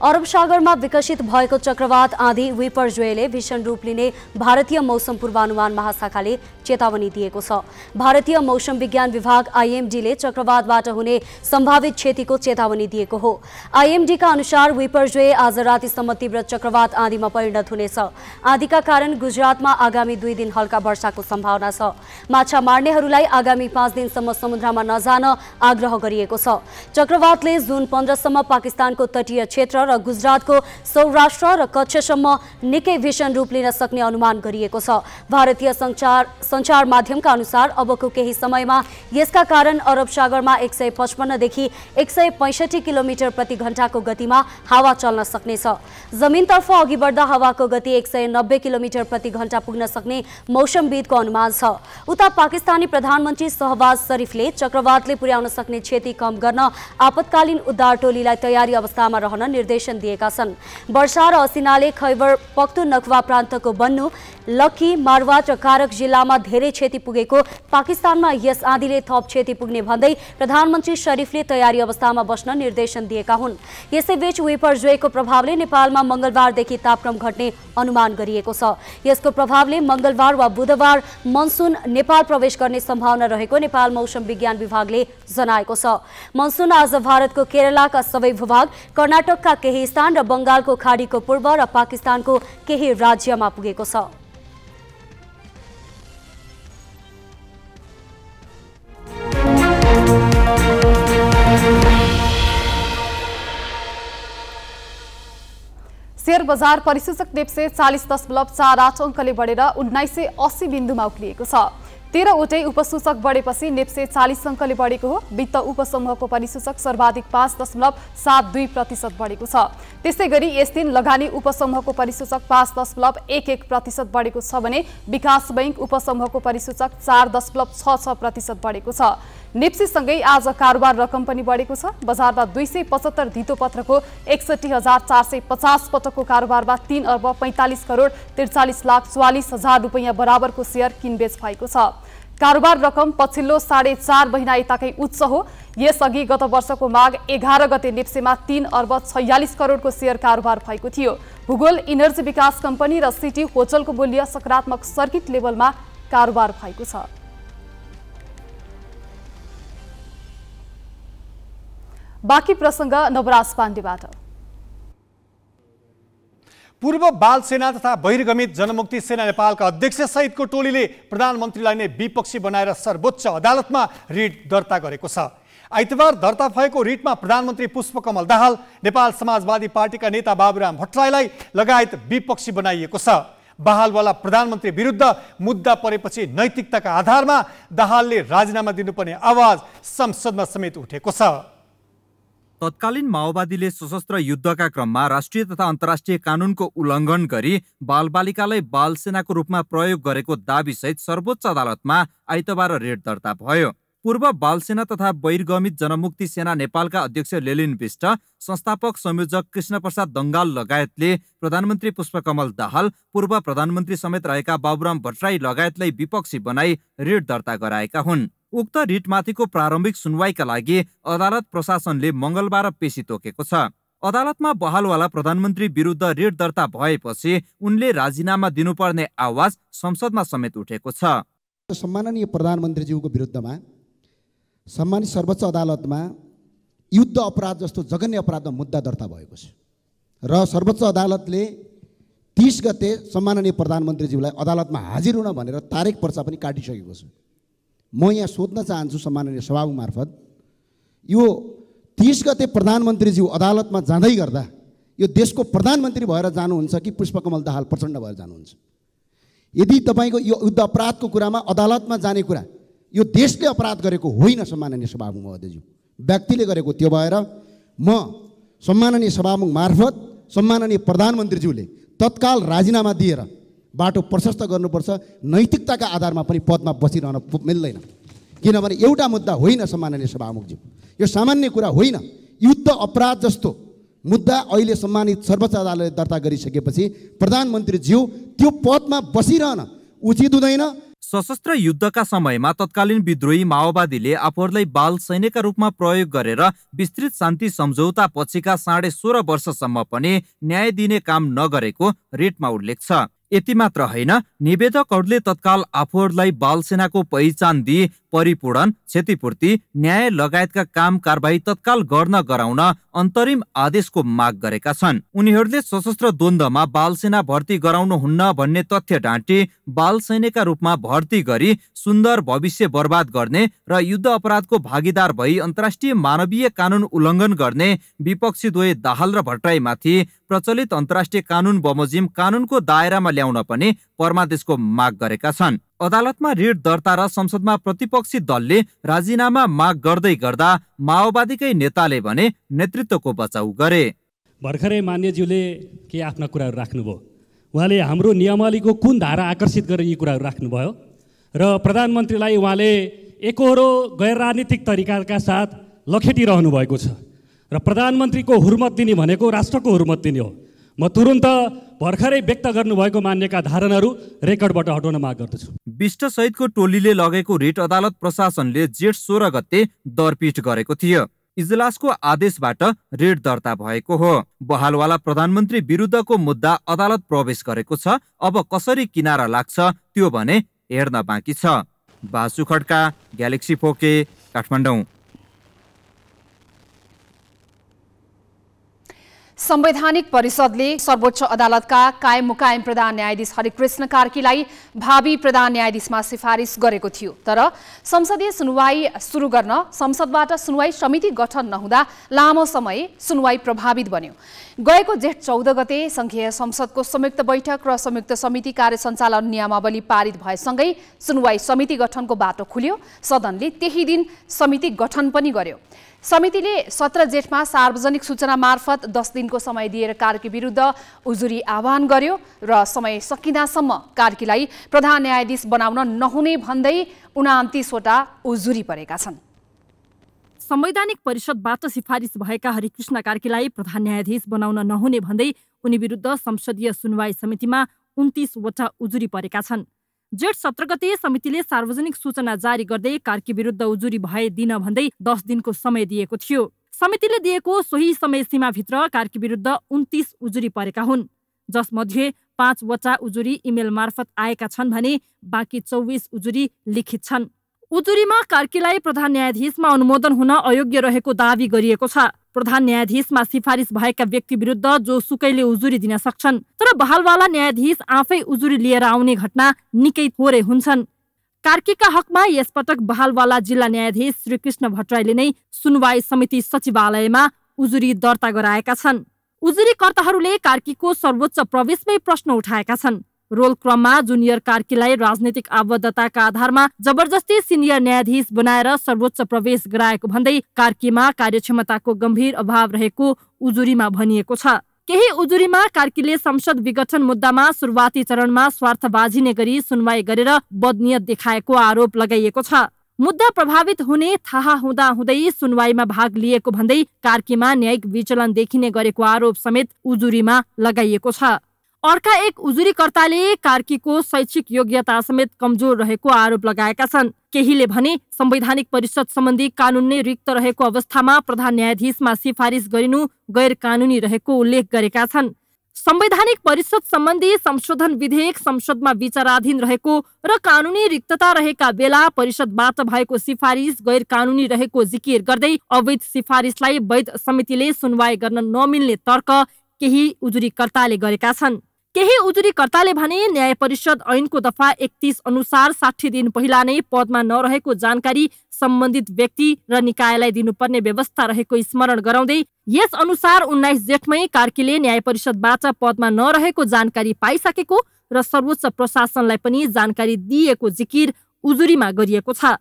अरब सागरमा विकसित भएको चक्रवात आँधी विपर्जयले भीषण रूप लिने भारतीय मौसम पूर्वानुमान महाशाखाले चेतावनी दिएको छ भारतीय मौसम विज्ञान विभाग आइएमडीले चक्रवातबाट हुने सम्भावित क्षतिको चेतावनी दिएको हो आइएमडीका अनुसार विपर ज्वे आज रातिसम्म तीव्र चक्रवात आँधीमा परिणत हुनेछ आँधीका कारण गुजरातमा आगामी दुई दिन हल्का वर्षाको सम्भावना छ माछा मार्नेहरूलाई आगामी पाँच दिनसम्म समुद्रमा नजान आग्रह गरिएको छ चक्रवातले जुन पन्ध्रसम्म पाकिस्तानको तटीय क्षेत्र र गुजरातको सौराष्ट्र र कक्षसम्म निकै भीषण रूप लिन सक्ने अनुमान गरिएको छ भारतीय संचार सञ्चार माध्यमका अनुसार अबको केही समयमा यसका कारण अरब सागरमा एक सय पचपन्नदेखि एक सय पैँसठी किलोमिटर प्रति घण्टाको गतिमा हावा चल्न सक्नेछ जमिनतर्फ अघि बढ्दा हावाको गति एक सय नब्बे किलोमिटर प्रति घण्टा पुग्न सक्ने मौसमविदको अनुमान छ उता पाकिस्तानी प्रधानमन्त्री सहबाज शरीफले चक्रवातले पुर्याउन सक्ने क्षति कम गर्न आपतकालीन उद्धार टोलीलाई तयारी अवस्थामा रहन निर्देश निर्देशन दिएका छन् वर्षा र असिनाले खैबर नखुवा प्रान्तको बन्नु लकी मारवा र कारक जिल्लामा धेरै क्षति पुगेको पाकिस्तानमा यस आँधीले थप क्षति पुग्ने भन्दै प्रधानमन्त्री शरीफले तयारी अवस्थामा बस्न निर्देशन दिएका हुन् यसैबीच जोएको प्रभावले नेपालमा मंगलबारदेखि तापक्रम घट्ने अनुमान गरिएको छ यसको प्रभावले मङ्गलबार वा बुधबार मनसुन नेपाल प्रवेश गर्ने सम्भावना रहेको नेपाल मौसम विज्ञान विभागले जनाएको छ मनसुन आज भारतको केरलाका सबै भूभाग कर्नाटकका केही स्थान र बङ्गालको खाडीको पूर्व र पाकिस्तानको केही राज्यमा पुगेको छ शेयर बजार परिसूचक नेप्से चालिस दशमलव चार आठ अङ्कले बढेर उन्नाइस सय अस्सी बिन्दुमा उक्लिएको छ तेह्रवटै उपसूचक बढेपछि नेप्से चालिस अङ्कले बढेको हो वित्त उपसमूहको परिसूचक सर्वाधिक पाँच दशमलव सात दुई प्रतिशत बढेको छ त्यसै गरी यस दिन लगानी उपसमूहको परिसूचक पाँच दशमलव एक एक प्रतिशत बढेको छ भने विकास बैङ्क उपसमूहको परिसूचक चार दशमलव छ छ प्रतिशत बढेको छ नेप्सीसँगै आज कारोबार रकम पनि बढेको छ बजारमा दुई सय पचहत्तर धितोपत्रको एकसठी हजार चार सय पचास पटकको कारोबारमा तीन अर्ब पैँतालिस करोड त्रिचालिस लाख चौवालिस हजार रुपियाँ बराबरको सेयर किनबेच भएको छ कारोबार रकम पछिल्लो साढे चार महिना यताकै उच्च हो यसअघि गत वर्षको माघ एघार गते नेप्सेमा तीन अर्ब छयालिस करोडको सेयर कारोबार भएको थियो भूगोल इनर्जी विकास कम्पनी र सिटी होटलको मूल्य सकारात्मक सर्किट लेभलमा कारोबार भएको छ बाँकी प्रसङ्ग नवराज पाण्डेबाट पूर्व बाल सेना तथा बहिर्गमित जनमुक्ति सेना नेपालका अध्यक्ष सहितको टोलीले प्रधानमन्त्रीलाई नै विपक्षी बनाएर सर्वोच्च अदालतमा रिट दर्ता गरेको छ आइतबार दर्ता भएको रिटमा प्रधानमन्त्री पुष्पकमल दाहाल नेपाल समाजवादी पार्टीका नेता बाबुराम भट्टराईलाई लगायत विपक्षी बनाइएको छ बहालवाला प्रधानमन्त्री विरुद्ध मुद्दा परेपछि नैतिकताका आधारमा दाहालले राजीनामा दिनुपर्ने आवाज संसदमा समेत उठेको छ तत्कालीन माओवादीले सशस्त्र युद्धका क्रममा राष्ट्रिय तथा अन्तर्राष्ट्रिय कानुनको उल्लङ्घन गरी बालबालिकालाई बालसेनाको रूपमा प्रयोग गरेको दावीसहित सर्वोच्च अदालतमा आइतबार रेड दर्ता भयो पूर्व बालसेना तथा वैरगमित जनमुक्ति सेना नेपालका अध्यक्ष लेलिन विष्ट संस्थापक संयोजक कृष्णप्रसाद दङ्गाल लगायतले प्रधानमन्त्री पुष्पकमल दाहाल पूर्व प्रधानमन्त्री समेत रहेका बाबुराम भट्टराई लगायतलाई विपक्षी बनाई रेड दर्ता गराएका हुन् उक्त रिटमाथिको प्रारम्भिक सुनवाईका लागि अदालत प्रशासनले मङ्गलबार पेशी तोकेको छ अदालतमा बहालवाला प्रधानमन्त्री विरुद्ध रिट दर्ता भएपछि उनले राजीनामा दिनुपर्ने आवाज संसदमा समेत उठेको छ सम्माननीय प्रधानमन्त्रीज्यूको विरुद्धमा सम्मानित सर्वोच्च अदालतमा युद्ध अपराध जस्तो जघन्य अपराधमा मुद्दा दर्ता भएको छ र सर्वोच्च अदालतले तिस गते सम्माननीय प्रधानमन्त्रीज्यूलाई अदालतमा हाजिर हुन भनेर तारिक पर्चा पनि काटिसकेको छ म यहाँ सोध्न चाहन्छु सम्माननीय सभामुख मार्फत यो तिस गते प्रधानमन्त्रीज्यू अदालतमा जाँदै गर्दा यो देशको प्रधानमन्त्री भएर जानुहुन्छ कि पुष्पकमल दाहाल प्रचण्ड भएर जानुहुन्छ यदि तपाईँको यो युद्ध अपराधको कुरामा अदालतमा जाने कुरा यो देशले अपराध गरेको होइन सम्माननीय सभामुख महोदयज्यू व्यक्तिले गरेको त्यो भएर म सम्माननीय सभामुख मार्फत सम्माननीय प्रधानमन्त्रीज्यूले तत्काल राजीनामा दिएर बाटो प्रशस्त गर्नुपर्छ नैतिकताका आधारमा पनि पदमा बसिरहन मिल्दैन किनभने एउटा मुद्दा होइन सम्माननीय सभामुखज्यू यो सामान्य कुरा होइन युद्ध अपराध जस्तो मुद्दा अहिले सम्मानित सर्वोच्च अदालतले दर्ता गरिसकेपछि प्रधानमन्त्रीज्यू त्यो पदमा बसिरहन उचित हुँदैन सशस्त्र युद्धका समयमा तत्कालीन विद्रोही माओवादीले आफूहरूलाई बाल सैनिकका रूपमा प्रयोग गरेर विस्तृत शान्ति सम्झौता पछिका साढे सोह्र वर्षसम्म पनि न्याय दिने काम नगरेको रेटमा उल्लेख छ यति मात्र होइन निवेदकहरूले तत्काल आफूहरूलाई बालसेनाको पहिचान दिए परिपूरण क्षतिपूर्ति न्याय लगायतका काम कारवाही तत्काल गर्न गराउन अन्तरिम आदेशको माग गरेका छन् उनीहरूले सशस्त्र द्वन्द्वमा बाल सेना भर्ती गराउनु हुन्न भन्ने तथ्य डाँटी बाल सैनिकका रूपमा भर्ती गरी सुन्दर भविष्य बर्बाद गर्ने र युद्ध अपराधको भागीदार भई अन्तर्राष्ट्रिय मानवीय कानुन उल्लङ्घन गर्ने विपक्षी द्वय दाहाल र भट्टराईमाथि प्रचलित अन्तर्राष्ट्रिय कानुन बमोजिम कानुनको दायरामा ल्याउन पनि परमादेशको माग गरेका छन् अदालतमा ऋण दर्ता र संसदमा प्रतिपक्षी दलले राजीनामा माग गर्दै गर्दा माओवादीकै नेताले भने नेतृत्वको बचाउ गरे भर्खरै मान्यज्यूले के आफ्ना कुराहरू राख्नुभयो उहाँले हाम्रो नियमावलीको कुन धारा आकर्षित गरेर यी कुराहरू राख्नुभयो र प्रधानमन्त्रीलाई उहाँले एकहोरो गैर राजनीतिक तरिकाका साथ लखेटिरहनु भएको छ र प्रधानमन्त्रीको हुर्मत दिने भनेको राष्ट्रको हुर्मत दिने हो म तुरुन्त भर्खरै व्यक्त गर्नुभएको मान्यका धारणहरू रेकर्डबाट हटाउन माग गर्दछु विष्टसहितको टोलीले लगेको रिट अदालत प्रशासनले जेठ सोह्र गते दरपिट गरेको थियो इजलासको आदेशबाट रेड दर्ता भएको हो बहालवाला प्रधानमन्त्री विरुद्धको मुद्दा अदालत प्रवेश गरेको छ अब कसरी किनारा लाग्छ त्यो भने हेर्न बाँकी छ बासु खड्का ग्यालेक्सी फोके काठमाडौँ संवैधानिक परिषदले सर्वोच्च अदालतका कायम मुकायम प्रधान न्यायाधीश हरिकृष्ण कार्कीलाई भावी प्रधान न्यायाधीशमा सिफारिस गरेको थियो तर संसदीय सुनवाई सुरु गर्न संसदबाट सुनवाई समिति गठन नहुँदा लामो समय सुनवाई प्रभावित बन्यो गएको जेठ चौध गते संघीय संसदको संयुक्त बैठक र संयुक्त समिति कार्य सञ्चालन नियमावली पारित भएसँगै सुनवाई समिति गठनको बाटो खुल्यो सदनले त्यही दिन समिति गठन पनि गर्यो समितिले सत्र जेठमा सार्वजनिक सूचना मार्फत दस दिनको समय दिएर कार्की विरुद्ध उजुरी आह्वान गर्यो र समय सकिँदासम्म कार्कीलाई प्रधान न्यायाधीश बनाउन नहुने भन्दै उनातिसवटा उजुरी परेका छन् संवैधानिक परिषदबाट सिफारिस भएका हरिकृष्ण कार्कीलाई प्रधान न्यायाधीश बनाउन नहुने भन्दै उनी विरुद्ध संसदीय सुनवाई समितिमा उन्तिसवटा उजुरी परेका छन् जेठ सत्र गते समितिले सार्वजनिक सूचना जारी गर्दै कार्की विरुद्ध उजुरी भए दिन भन्दै दस दिनको समय दिएको थियो समितिले दिएको सोही समय सीमाभित्र कार्की विरुद्ध उन्तिस उजुरी परेका हुन् जसमध्ये पाँचवटा उजुरी इमेल मार्फत आएका छन् भने बाँकी चौबिस उजुरी लिखित छन् उजुरीमा कार्कीलाई प्रधान न्यायाधीशमा अनुमोदन हुन अयोग्य रहेको दावी गरिएको छ प्रधान न्यायाधीशमा सिफारिस भएका व्यक्ति विरुद्ध जो सुकैले उजुरी दिन सक्छन् तर बहालवाला न्यायाधीश आफै उजुरी लिएर आउने घटना निकै थोरै हुन्छन् कार्कीका हकमा यसपटक बहालवाला जिल्ला न्यायाधीश श्रीकृष्ण भट्टराईले नै सुनवाई समिति सचिवालयमा उजुरी दर्ता गराएका छन् उजुरीकर्ताहरूले कार्कीको सर्वोच्च प्रवेशमै प्रश्न उठाएका छन् रोल क्रममा जुनियर कार्कीलाई राजनैतिक आबद्धताका आधारमा जबरजस्ती सिनियर न्यायाधीश बनाएर सर्वोच्च प्रवेश गराएको भन्दै कार्कीमा कार्यक्षमताको गम्भीर अभाव रहेको उजुरीमा भनिएको छ केही उजुरीमा कार्कीले संसद विघटन मुद्दामा सुरुवाती चरणमा स्वार्थ बाझिने गरी सुनवाई गरेर बदनियत देखाएको आरोप लगाइएको छ मुद्दा प्रभावित हुने थाहा हुँदा हुँदै सुनवाईमा भाग लिएको भन्दै कार्कीमा न्यायिक विचलन देखिने गरेको आरोप समेत उजुरीमा लगाइएको छ अर्का एक उजुरीकर्ताले कार्कीको शैक्षिक योग्यता समेत कमजोर रहेको आरोप लगाएका छन् केहीले भने संवैधानिक परिषद सम्बन्धी कानुन नै रिक्त रहेको अवस्थामा प्रधान न्यायाधीशमा सिफारिस गरिनु गैर कानुनी रहेको उल्लेख गरेका छन् संवैधानिक परिषद सम्बन्धी संशोधन विधेयक संसदमा विचाराधीन रहेको र कानुनी रिक्तता रहेका बेला परिषदबाट भएको सिफारिस गैर कानुनी रहेको जिकिर गर्दै अवैध सिफारिसलाई वैध समितिले सुनवाई गर्न नमिल्ने तर्क केही उजुरीकर्ताले गरेका छन् केही उजुरीकर्ताले भने न्याय परिषद ऐनको दफा एकतिस अनुसार साठी दिन पहिला नै पदमा नरहेको जानकारी सम्बन्धित व्यक्ति र निकायलाई दिनुपर्ने व्यवस्था रहेको स्मरण गराउँदै यस अनुसार उन्नाइस जेठमै कार्कीले न्याय परिषदबाट पदमा नरहेको जानकारी पाइसकेको र सर्वोच्च प्रशासनलाई पनि जानकारी दिएको जिकिर उजुरीमा गरिएको छ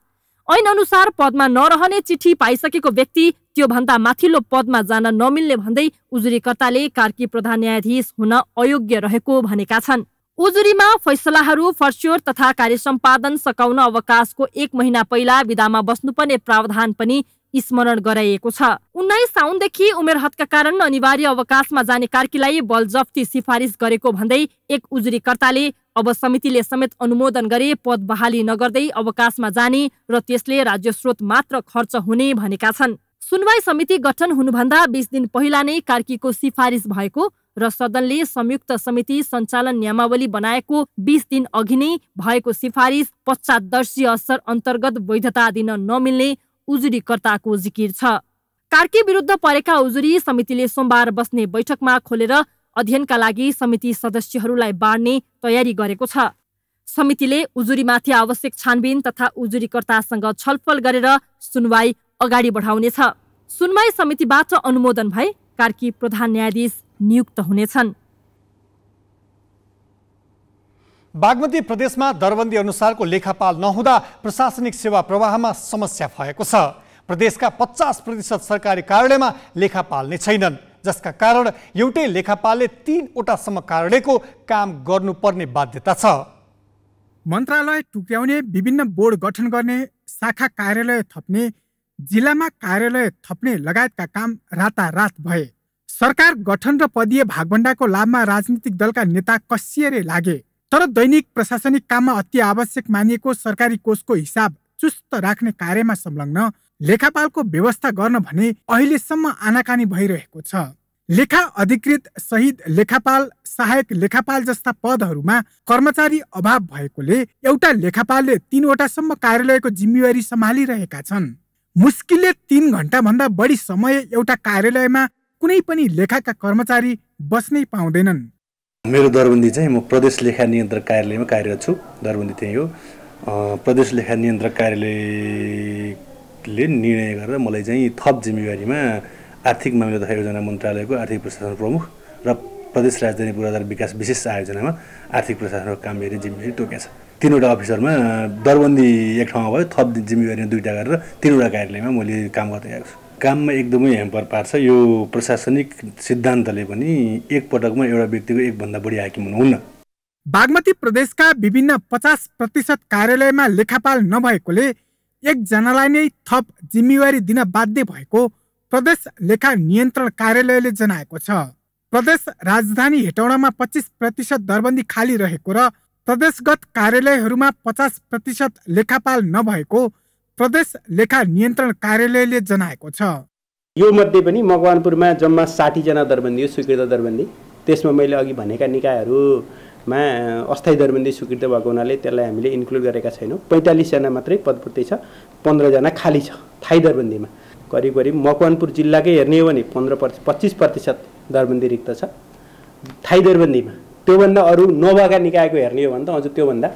ऐन अनुसार पदमा नरहने चिठी पाइसकेको व्यक्ति त्योभन्दा माथिल्लो पदमा जान नमिल्ने भन्दै उजुरीकर्ताले कार्की प्रधान न्यायाधीश हुन अयोग्य रहेको भनेका छन् उजुरीमा फैसलाहरू फर्स्योर तथा कार्य सम्पादन सकाउन अवकाशको एक महिना पहिला विधामा बस्नुपर्ने प्रावधान पनि स्मरण गराइएको छ उन्नाइस साउनदेखि उमेर हदका कारण अनिवार्य अवकाशमा जाने कार्कीलाई बलजफ्ती सिफारिस गरेको भन्दै एक उजुरीकर्ताले अब समितिले समेत अनुमोदन गरे पद बहाली नगर्दै अवकाशमा जाने र त्यसले राज्य स्रोत मात्र खर्च हुने भनेका छन् सुनवाई समिति गठन हुनुभन्दा बिस दिन पहिला नै कार्कीको सिफारिस भएको र सदनले संयुक्त समिति सञ्चालन नियमावली बनाएको बिस दिन अघि नै भएको सिफारिस पश्चातदर्शी असर अन्तर्गत वैधता दिन नमिल्ने उजुरीकर्ताको जिकिर छ कार्की विरुद्ध परेका उजुरी समितिले सोमबार बस्ने बैठकमा खोलेर अध्ययनका लागि समिति सदस्यहरूलाई बाँड्ने तयारी गरेको छ समितिले उजुरीमाथि आवश्यक छानबिन तथा उजुरीकर्तासँग छलफल गरेर सुनवाई अगाडि बढाउनेछ सुनवाई समितिबाट अनुमोदन भए कार्की प्रधान न्यायाधीश नियुक्त हुनेछन् बागमती प्रदेशमा दरबन्दी अनुसारको लेखापाल नहुँदा प्रशासनिक सेवा प्रवाहमा समस्या भएको छ प्रदेशका पचास प्रतिशत सरकारी कार्यालयमा लेखापाल नै छैनन् जसका कारण एउटै लेखापालले तिनवटासम्म कार्यालयको काम गर्नुपर्ने बाध्यता छ मन्त्रालय टुक्याउने विभिन्न बोर्ड गठन गर्ने शाखा कार्यालय थप्ने जिल्लामा कार्यालय थप्ने लगायतका काम रातारात भए सरकार गठन र पदीय भागभण्डाको लाभमा राजनीतिक दलका नेता कसिएरै लागे तर दैनिक प्रशासनिक काममा अति आवश्यक मानिएको सरकारी कोषको हिसाब चुस्त राख्ने कार्यमा संलग्न लेखापालको व्यवस्था गर्न भने अहिलेसम्म आनाकानी भइरहेको छ लेखा अधिकृत सहित लेखापाल सहायक लेखापाल जस्ता पदहरूमा कर्मचारी अभाव भएकोले एउटा लेखापालले तीनवटासम्म कार्यालयको जिम्मेवारी सम्हालिरहेका छन् मुस्किलले तीन भन्दा बढी समय एउटा कार्यालयमा कुनै पनि लेखाका कर्मचारी बस्नै पाउँदैनन् मेरो दरबन्दी चाहिँ म प्रदेश लेखा नियन्त्रक कार्यालयमा कार्यरत छु दरबन्दी त्यही हो प्रदेश लेखा नियन्त्रक कार्यालयले निर्णय गरेर मलाई चाहिँ थप जिम्मेवारीमा आर्थिक मामिला तथा योजना मन्त्रालयको आर्थिक प्रशासन प्रमुख र प्रदेश राजधानी पूर्वाधार विकास विशेष आयोजनामा आर्थिक प्रशासनको काम हेर्ने जिम्मेवारी तोकेको छ तिनवटा अफिसरमा दरबन्दी एक ठाउँमा भयो थप जिम्मेवारीमा दुईवटा गरेर तिनवटा कार्यालयमा मैले काम गर्दै आएको छु काममा एकदमै ह्याम्पर पार्छ यो प्रशासनिक सिद्धान्तले पनि एकपटकमा एउटा व्यक्तिको एकभन्दा बढी हाकिम हुनुहुन्न बागमती प्रदेशका विभिन्न पचास प्रतिशत कार्यालयमा लेखापाल नभएकोले एकजनालाई नै थप जिम्मेवारी दिन बाध्य भएको प्रदेश लेखा नियन्त्रण कार्यालयले जनाएको छ प्रदेश राजधानी हेटौडामा पच्चिस प्रतिशत दरबन्दी खाली रहेको र प्रदेशगत कार्यालयहरूमा पचास प्रतिशत लेखापाल नभएको प्रदेश लेखा नियन्त्रण कार्यालयले जनाएको छ यो मध्ये पनि मकवानपुरमा जम्मा साठीजना दरबन्दी हो स्वीकृत दरबन्दी त्यसमा मैले अघि भनेका निकायहरूमा अस्थायी दरबन्दी स्वीकृत भएको हुनाले त्यसलाई हामीले इन्क्लुड गरेका छैनौँ पैँतालिसजना मात्रै पदपूर्ति छ पन्ध्रजना खाली छ थाई दरबन्दीमा करिब करिब मकवानपुर जिल्लाकै हेर्ने हो भने पन्ध्र पर्स पच्चिस प्रतिशत दरबन्दी रिक्त छ थाई दरबन्दीमा त्योभन्दा अरू नभएका निकायको हेर्ने हो भने त अझ त्योभन्दा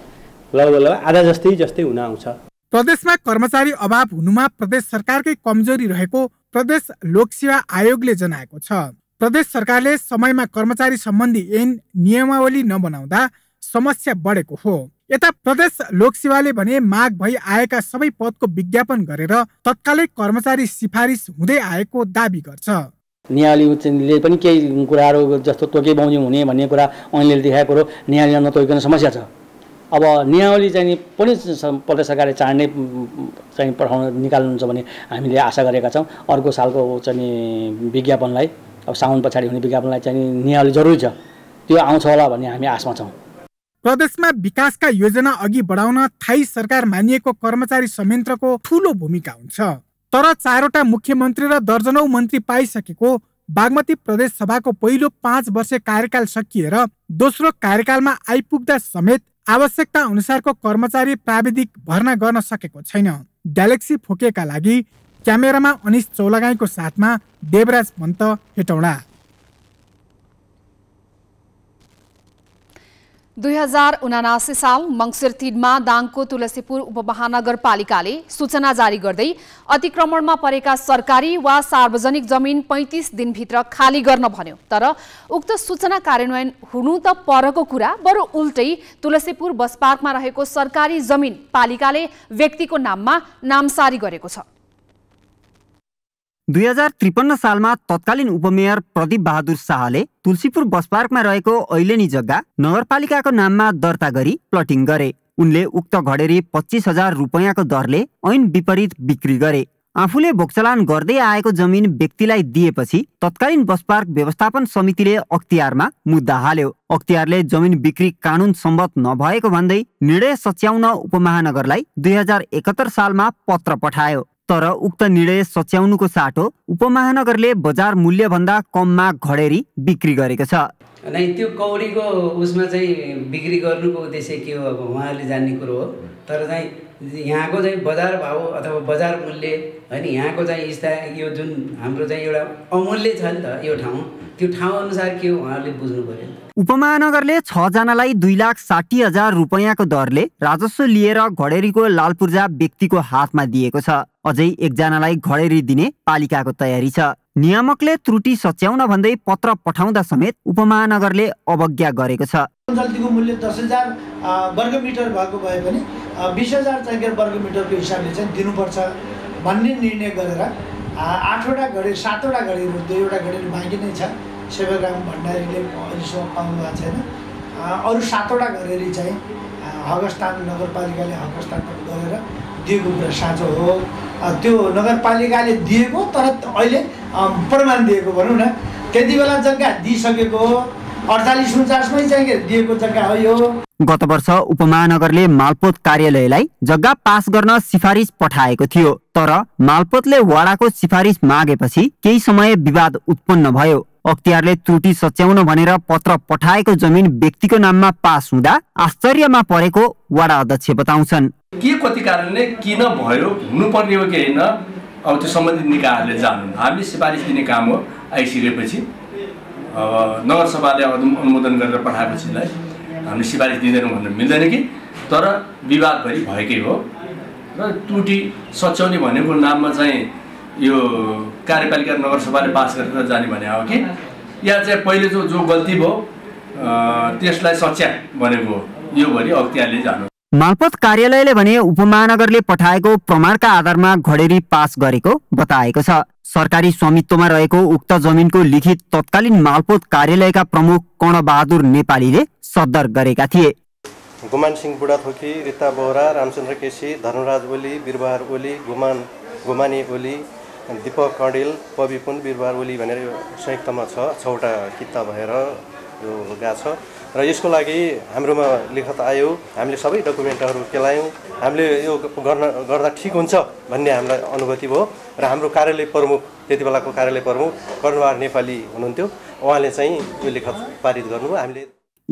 लगभग लगभग आधा जस्तै जस्तै हुन आउँछ प्रदेशमा कर्मचारी अभाव हुनुमा प्रदेश सरकारकै कमजोरी रहेको प्रदेश लोकसेवा आयोगले जनाएको छ प्रदेश सरकारले समयमा कर्मचारी सम्बन्धी ऐन नियमावली नबनाउँदा समस्या बढेको हो यता प्रदेश लोकसेवाले भने माग भई आएका सबै पदको विज्ञापन गरेर तत्कालै कर्मचारी सिफारिस हुँदै आएको दावी गर्छ नियाली उच्चले पनि केही कुराहरू जस्तो तोके बाउजी हुने भन्ने कुरा अहिले देखाएको कुरो नियालीमा नतोकिकन समस्या छ अब नियावली चाहिँ पनि प्रदेश सरकारले चाँडै चाहिँ पठाउन निकाल्नुहुन्छ भने हामीले आशा गरेका छौँ अर्को सालको चाहिँ विज्ञापनलाई अब साउन पछाडि हुने विज्ञापनलाई चाहिँ नियावली जरुरी छ त्यो आउँछ होला भन्ने हामी आशमा छौँ प्रदेशमा विकासका योजना अघि बढाउन थाई सरकार मानिएको कर्मचारी संयन्त्रको ठुलो भूमिका हुन्छ तर चारवटा मुख्यमन्त्री र दर्जनौ मन्त्री पाइसकेको बागमती प्रदेश सभाको पहिलो पाँच वर्ष कार्यकाल सकिएर दोस्रो कार्यकालमा आइपुग्दा समेत आवश्यकता अनुसारको कर्मचारी प्राविधिक भर्ना गर्न सकेको छैन ग्यालेक्सी फोकेका लागि क्यामेरामा अनिश चौलागाईको साथमा देवराज पन्त हेटौँडा दुई हजार उनासी साल मङ्सिर तिनमा दाङको तुलसीपुर उपमहानगरपालिकाले सूचना जारी गर्दै अतिक्रमणमा परेका सरकारी वा सार्वजनिक जमिन पैँतिस दिनभित्र खाली गर्न भन्यो तर उक्त सूचना कार्यान्वयन हुनु त परको कुरा बरु उल्टै तुलसीपुर बस पार्कमा रहेको सरकारी जमिन पालिकाले व्यक्तिको नाममा नामसारी गरेको छ दुई हजार त्रिपन्न सालमा तत्कालीन उपमेयर प्रदीप बहादुर शाहले तुलसीपुर बस पार्कमा रहेको ऐलेनी जग्गा नगरपालिकाको नाममा दर्ता गरी प्लटिङ गरे उनले उक्त घडेरी पच्चिस हजार रुपियाँको दरले ऐन विपरीत बिक्री गरे आफूले भोक्चलान गर्दै आएको जमिन व्यक्तिलाई दिएपछि तत्कालीन बस पार्क व्यवस्थापन समितिले अख्तियारमा मुद्दा हाल्यो अख्तियारले जमिन बिक्री कानुन सम्मत नभएको भन्दै निर्णय सच्याउन उपमहानगरलाई दुई हजार एकहत्तर सालमा पत्र पठायो तर उक्त निर्णय सच्याउनुको साटो उपमहानगरले बजार मूल्यभन्दा कममा घडेरी बिक्री गरेको छ नै त्यो कौडीको उसमा चाहिँ बिक्री गर्नुको उद्देश्य के हो अब उहाँहरूले जान्ने कुरो हो तर चाहिँ यहाँको चाहिँ बजार भाव अथवा बजार मूल्य होइन यहाँको चाहिँ स्था यो जुन हाम्रो चाहिँ एउटा अमूल्य छ नि त यो ठाउँ त्यो ठाउँ अनुसार के हो उहाँहरूले बुझ्नु पऱ्यो उपमहानगरले छजनालाई दुई लाख साठी हजार रुपियाँको दरले राजस्व लिएर घडेरीको लालपूर्जा व्यक्तिको हातमा दिएको छ अझै एकजनालाई घडेरी दिने पालिकाको तयारी छ नियामकले त्रुटि सच्याउन भन्दै पत्र पठाउँदा समेत उपमहानगरले अवज्ञा गरेको छ जल्तीको मूल्य दस हजार वर्ग मिटर भएको भए पनि बिस हजार चाहिँ वर्ग मिटरको हिसाबले चाहिँ दिनुपर्छ भन्ने निर्णय गरेर आठवटा घडी सातवटा घडीहरू दुईवटा घडी बाँकी नै छ सेवाग्राम भण्डारीले अहिलेसम्म पाउनु भएको छैन अरू सातवटा घडेरी चाहिँ हगस्तान नगरपालिकाले हगस्तान गरेर दिएको कुरा साँचो हो त्यो नगरपालिकाले दिएको तर अहिले प्रमाण दिएको भनौँ न त्यति बेला जग्गा दिइसकेको अडचालिस उन्चासमै चाहिँ दिएको जग्गा हो यो गत वर्ष उपमहानगरले मालपोत कार्यालयलाई जग्गा पास गर्न सिफारिस पठाएको थियो तर मालपोतले वाडाको सिफारिस मागेपछि केही समय विवाद उत्पन्न भयो अख्तियारले त्रुटि सच्याउन भनेर पत्र पठाएको जमिन व्यक्तिको नाममा पास हुँदा आश्चर्यमा परेको वाडा अध्यक्ष बताउँछन् के कति कारणले किन भयो हुनुपर्ने हो कि होइन अब त्यो सम्बन्धित निकायहरूले जानु हामीले सिफारिस दिने काम हो आइसकेपछि नगरसभाले अनुमोदन गरेर पठाएपछिलाई हामीले सिफारिस दिँदैनौँ भन्नु मिल्दैन कि तर विवादभरि भएकै हो र त्रुटि सच्याउने भनेको नाममा चाहिँ यो कार्यपालिका नगरसभाले पास गरेर जाने भने हो कि या चाहिँ पहिले जो जो गल्ती भयो त्यसलाई सच्या भनेको हो योभरि अख्तियारले जानु मालपत कार्यालयले भने उपमहानगरले पठाएको प्रमाणका आधारमा घडेरी पास गरेको बताएको छ सरकारी स्वामित्वमा रहेको उक्त जमिनको लिखित तत्कालीन मालपोत कार्यालयका प्रमुख कर्णबहादुर नेपालीले सदर गरेका थिए गुमान सिंह बुढाथोकी रिता बोहरा रामचन्द्र केसी धर्मराज ओली बिरबहार ओली गुमान गुमानी ओली दिपक कडेल पविपुन बिरबहार ओली भनेर संयुक्तमा छवटा किता भएर यो गएको छ र यसको लागि हाम्रोमा लेखत आयो हामीले सबै डकुमेन्टहरू केलायौँ हामीले यो गर्न गर्दा ठिक हुन्छ भन्ने हामीलाई अनुभूति भयो र हाम्रो कार्यालय प्रमुख त्यति बेलाको कार्यालय प्रमुख कर्णवार नेपाली हुनुहुन्थ्यो उहाँले चाहिँ यो लेखत पारित गर्नुभयो हामीले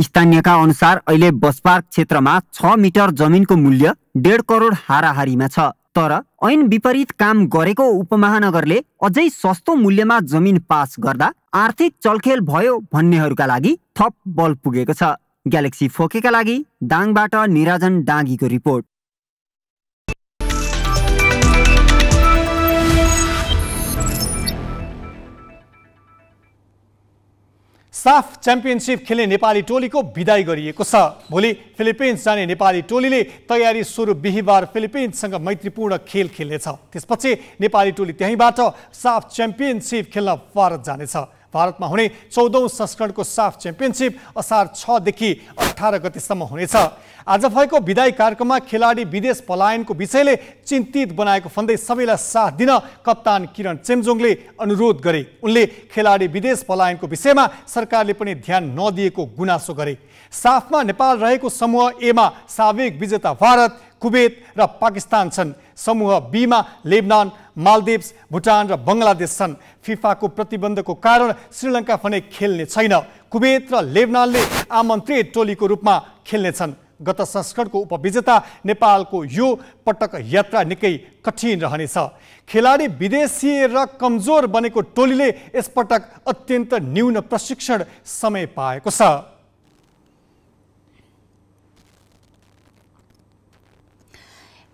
स्थानीयका अनुसार अहिले बसपार्क क्षेत्रमा छ मिटर जमिनको मूल्य डेढ करोड हाराहारीमा छ तर ऐन विपरीत काम गरेको उपमहानगरले अझै सस्तो मूल्यमा जमिन पास गर्दा आर्थिक चलखेल भयो भन्नेहरूका लागि थप बल पुगेको छ ग्यालेक्सी फोकेका लागि दाङबाट निराजन डाँगीको रिपोर्ट साफ च्याम्पियनसिप खेल्ने नेपाली टोलीको विदाई गरिएको छ भोलि फिलिपिन्स जाने नेपाली टोलीले तयारी सुरु बिहिबार फिलिपिन्ससँग मैत्रीपूर्ण खेल खेल्नेछ त्यसपछि नेपाली टोली त्यहीँबाट साफ च्याम्पियनसिप खेल्न भारत जानेछ भारतमा हुने चौधौँ संस्करणको साफ च्याम्पियनसिप असार छदेखि अठार गतिसम्म हुनेछ आज भएको विदायी कार्यक्रममा खेलाडी विदेश पलायनको विषयले चिन्तित बनाएको भन्दै सबैलाई साथ दिन कप्तान किरण चेम्जोङले अनुरोध गरे उनले खेलाडी विदेश पलायनको विषयमा सरकारले पनि ध्यान नदिएको गुनासो गरे साफमा नेपाल रहेको समूह एमा साविक विजेता भारत कुवेत र पाकिस्तान छन् समूह बीमा लेबनान मालदिप्स भुटान र बङ्गलादेश छन् फिफाको प्रतिबन्धको कारण श्रीलङ्का भने खेल्ने छैन कुवेत र लेबनानले आमन्त्रित टोलीको रूपमा खेल्नेछन् गत संस्करणको उपविजेता नेपालको यो पटक यात्रा निकै कठिन रहनेछ खेलाडी विदेशी र कमजोर बनेको टोलीले यसपटक अत्यन्त न्यून प्रशिक्षण समय पाएको छ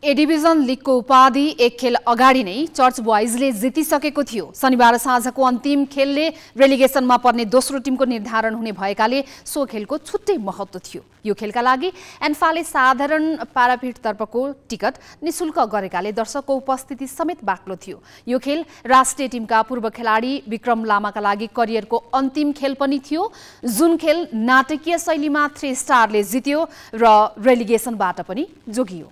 ए डिभिजन लिगको उपाधि एक खेल अगाडि नै चर्च बोइजले जितिसकेको थियो शनिबार साँझको अन्तिम खेलले रेलिगेसनमा पर्ने दोस्रो टिमको निर्धारण हुने भएकाले सो खेलको छुट्टै महत्त्व थियो यो खेलका लागि एन्फाले साधारण प्याराफिटतर्फको टिकट निशुल्क गरेकाले दर्शकको उपस्थिति समेत बाक्लो थियो यो खेल राष्ट्रिय टिमका पूर्व खेलाडी विक्रम लामाका लागि करियरको अन्तिम खेल पनि थियो जुन खेल नाटकीय शैलीमा थ्री स्टारले जित्यो र रेलिगेसनबाट पनि जोगियो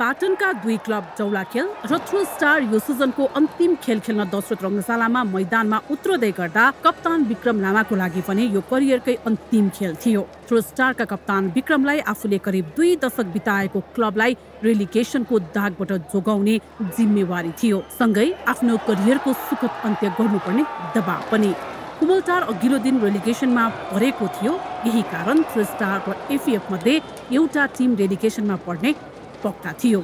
पाटनका दुई क्लब जौलाखेल र थ्रो स्टार यो सिजनको अन्तिम खेल खेल्न दशरथ रङ्गशालामा मैदानमा उत्रदै गर्दा कप्तान विक्रम लामाको लागि पनि यो करियरकै अन्तिम खेल थियो थ्रो स्टारका कप्तान विक्रमलाई आफूले करिब दुई दशक बिताएको क्लबलाई रेलिगेसनको दागबाट जोगाउने जिम्मेवारी थियो सँगै आफ्नो करियरको सुखद अन्त्य गर्नुपर्ने दबाव पनि कुबलटार अघिल्लो दिन रेलिगेसनमा परेको थियो यही कारण थ्री स्टार र एफिएफ मध्ये एउटा टिम रेलिगेसनमा पर्ने पक्का थियो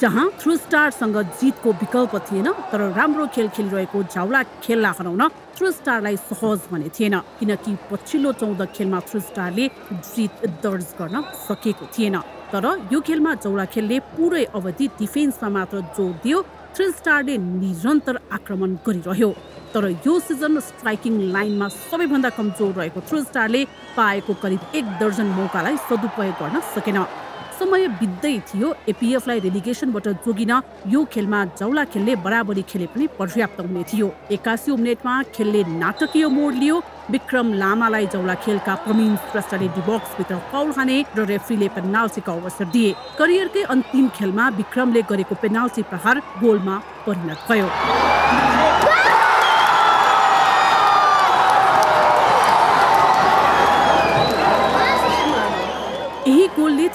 जहाँ थ्री स्टारसँग जितको विकल्प थिएन तर राम्रो खेल खेलिरहेको झाउला खेललाई हराउन थ्री स्टारलाई सहज भने थिएन किनकि पछिल्लो चौध खेलमा थ्री स्टारले जित दर्ज गर्न सकेको थिएन तर यो खेलमा चौडा खेलले पुरै अवधि डिफेन्समा मात्र जोड दियो थ्री स्टारले निरन्तर आक्रमण गरिरह्यो तर यो सिजन स्ट्राइकिङ लाइनमा सबैभन्दा कमजोर रहेको थ्री स्टारले पाएको करिब एक दर्जन मौकालाई सदुपयोग गर्न सकेन समय बित्दै थियो एपिएफलाई रेलिगेसनबाट जोगिन यो खेलमा जौला खेलले बराबरी खेले पनि पर्याप्त हुने थियो एक्कासी मिनटमा खेलले नाटकीय मोड लियो विक्रम लामालाई जौला खेलका प्रवीण श्रेष्ठले डिबक्सभित्र फाउल हाने र रेफ्रीले पेनाल्सीको अवसर दिए करियरकै अन्तिम खेलमा विक्रमले गरेको पेनाल्टी प्रहार गोलमा परिणत भयो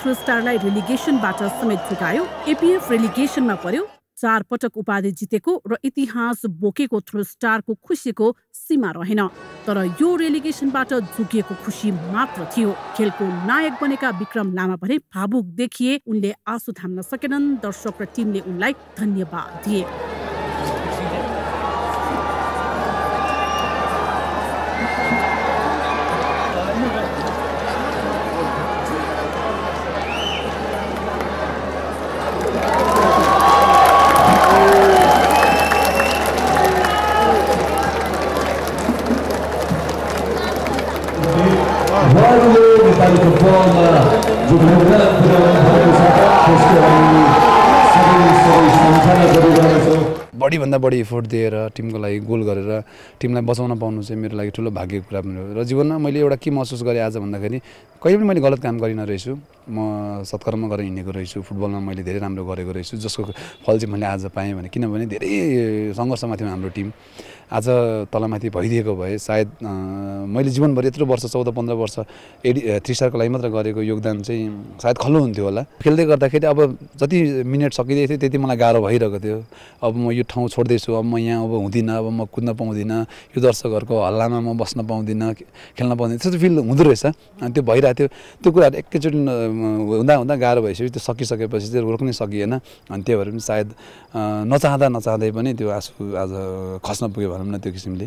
थ्री स्टारलाई रेलिगेसनबाट समेत पुगायो एपिएफ रेलिगेसनमा पर्यो चार पटक उपाधि जितेको र इतिहास बोकेको थ्रु स्टारको खुसीको सीमा रहेन तर यो रेलिगेसनबाट जोगिएको खुसी मात्र थियो खेलको नायक बनेका विक्रम लामा भने भावुक देखिए उनले आँसु थाम्न सकेनन् दर्शक र टिमले उनलाई धन्यवाद दिए बढीभन्दा बढी इफोर्ट दिएर टिमको लागि गोल गरेर टिमलाई बचाउन पाउनु चाहिँ मेरो लागि ठुलो भाग्यको कुरा पनि हो र जीवनमा मैले एउटा के महसुस गरेँ आज भन्दाखेरि कहिले पनि मैले गलत काम गरिनँ रहेछु म सत्कर्म गरेर हिँडेको रहेछु फुटबलमा मैले धेरै राम्रो गरेको रहेछु जसको फल चाहिँ मैले आज पाएँ भने किनभने धेरै सङ्घर्षमा थियो हाम्रो टिम आज तलमाथि भइदिएको भए सायद मैले जीवनभरि यत्रो वर्ष चौध पन्ध्र वर्ष एडि थ्री स्टारको लागि मात्र गरेको योगदान चाहिँ सायद खल्लो हुन्थ्यो होला खेल्दै गर्दाखेरि अब जति मिनट सकिँदै थियो त्यति मलाई गाह्रो भइरहेको थियो अब म यो ठाउँ छोड्दैछु अब म यहाँ अब हुँदिनँ अब म कुद्न पाउँदिनँ यो दर्शकहरूको हल्लामा म बस्न पाउँदिनँ खेल्न पाउँदिनँ त्यस्तो फिल हुँदो रहेछ अनि त्यो भइरहेको थियो त्यो कुराहरू एकैचोटि हुँदा हुँदा गाह्रो भइसक्यो त्यो सकिसकेपछि चाहिँ रोक्नै सकिएन अनि त्यो भएर पनि सायद नचाहँदा नचाहँदै पनि त्यो आँसु आज खस्न पुग्यो भनौँ न त्यो किसिमले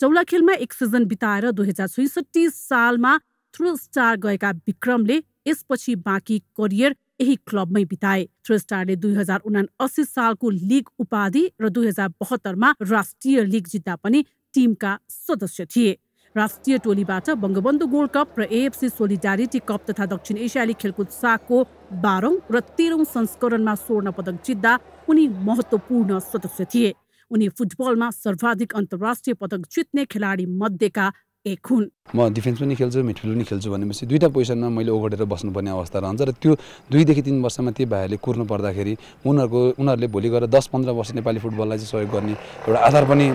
चौलाखेलमा एक सिजन बिताएर दुई हजार छैसठी सालमा थ्रु स्टार गएका विक्रमले यसपछि बाँकी करियर यही क्लबमै बिताए थ्रु स्टारले दुई हजार उना अस्सी सालको लिग उपाधि र दुई हजार बहत्तरमा राष्ट्रिय लिग जित्दा पनि टिमका सदस्य थिए राष्ट्रिय टोलीबाट बङ्गबन्धु गोल्ड कप र एएफसी सोलिडारिटी कप तथा दक्षिण एसियाली खेलकुद साको बाह्रौँ र तेह्रौँ संस्करणमा स्वर्ण पदक जित्दा उनी महत्त्वपूर्ण सदस्य थिए उनी फुटबलमा सर्वाधिक अन्तर्राष्ट्रिय पदक जित्ने खेलाडी मध्येका एक हुन् म डिफेन्स पनि खेल्छु मिडफिल्ड पनि खेल्छु भनेपछि दुईवटा पोजिसनमा मैले ओगटेर बस्नुपर्ने अवस्था रहन्छ र त्यो दुईदेखि तिन वर्षमा ती भाइहरूले कुर्नु पर्दाखेरि उनीहरूको उनीहरूले भोलि गएर दस पन्ध्र वर्ष नेपाली फुटबललाई चाहिँ सहयोग गर्ने एउटा आधार पनि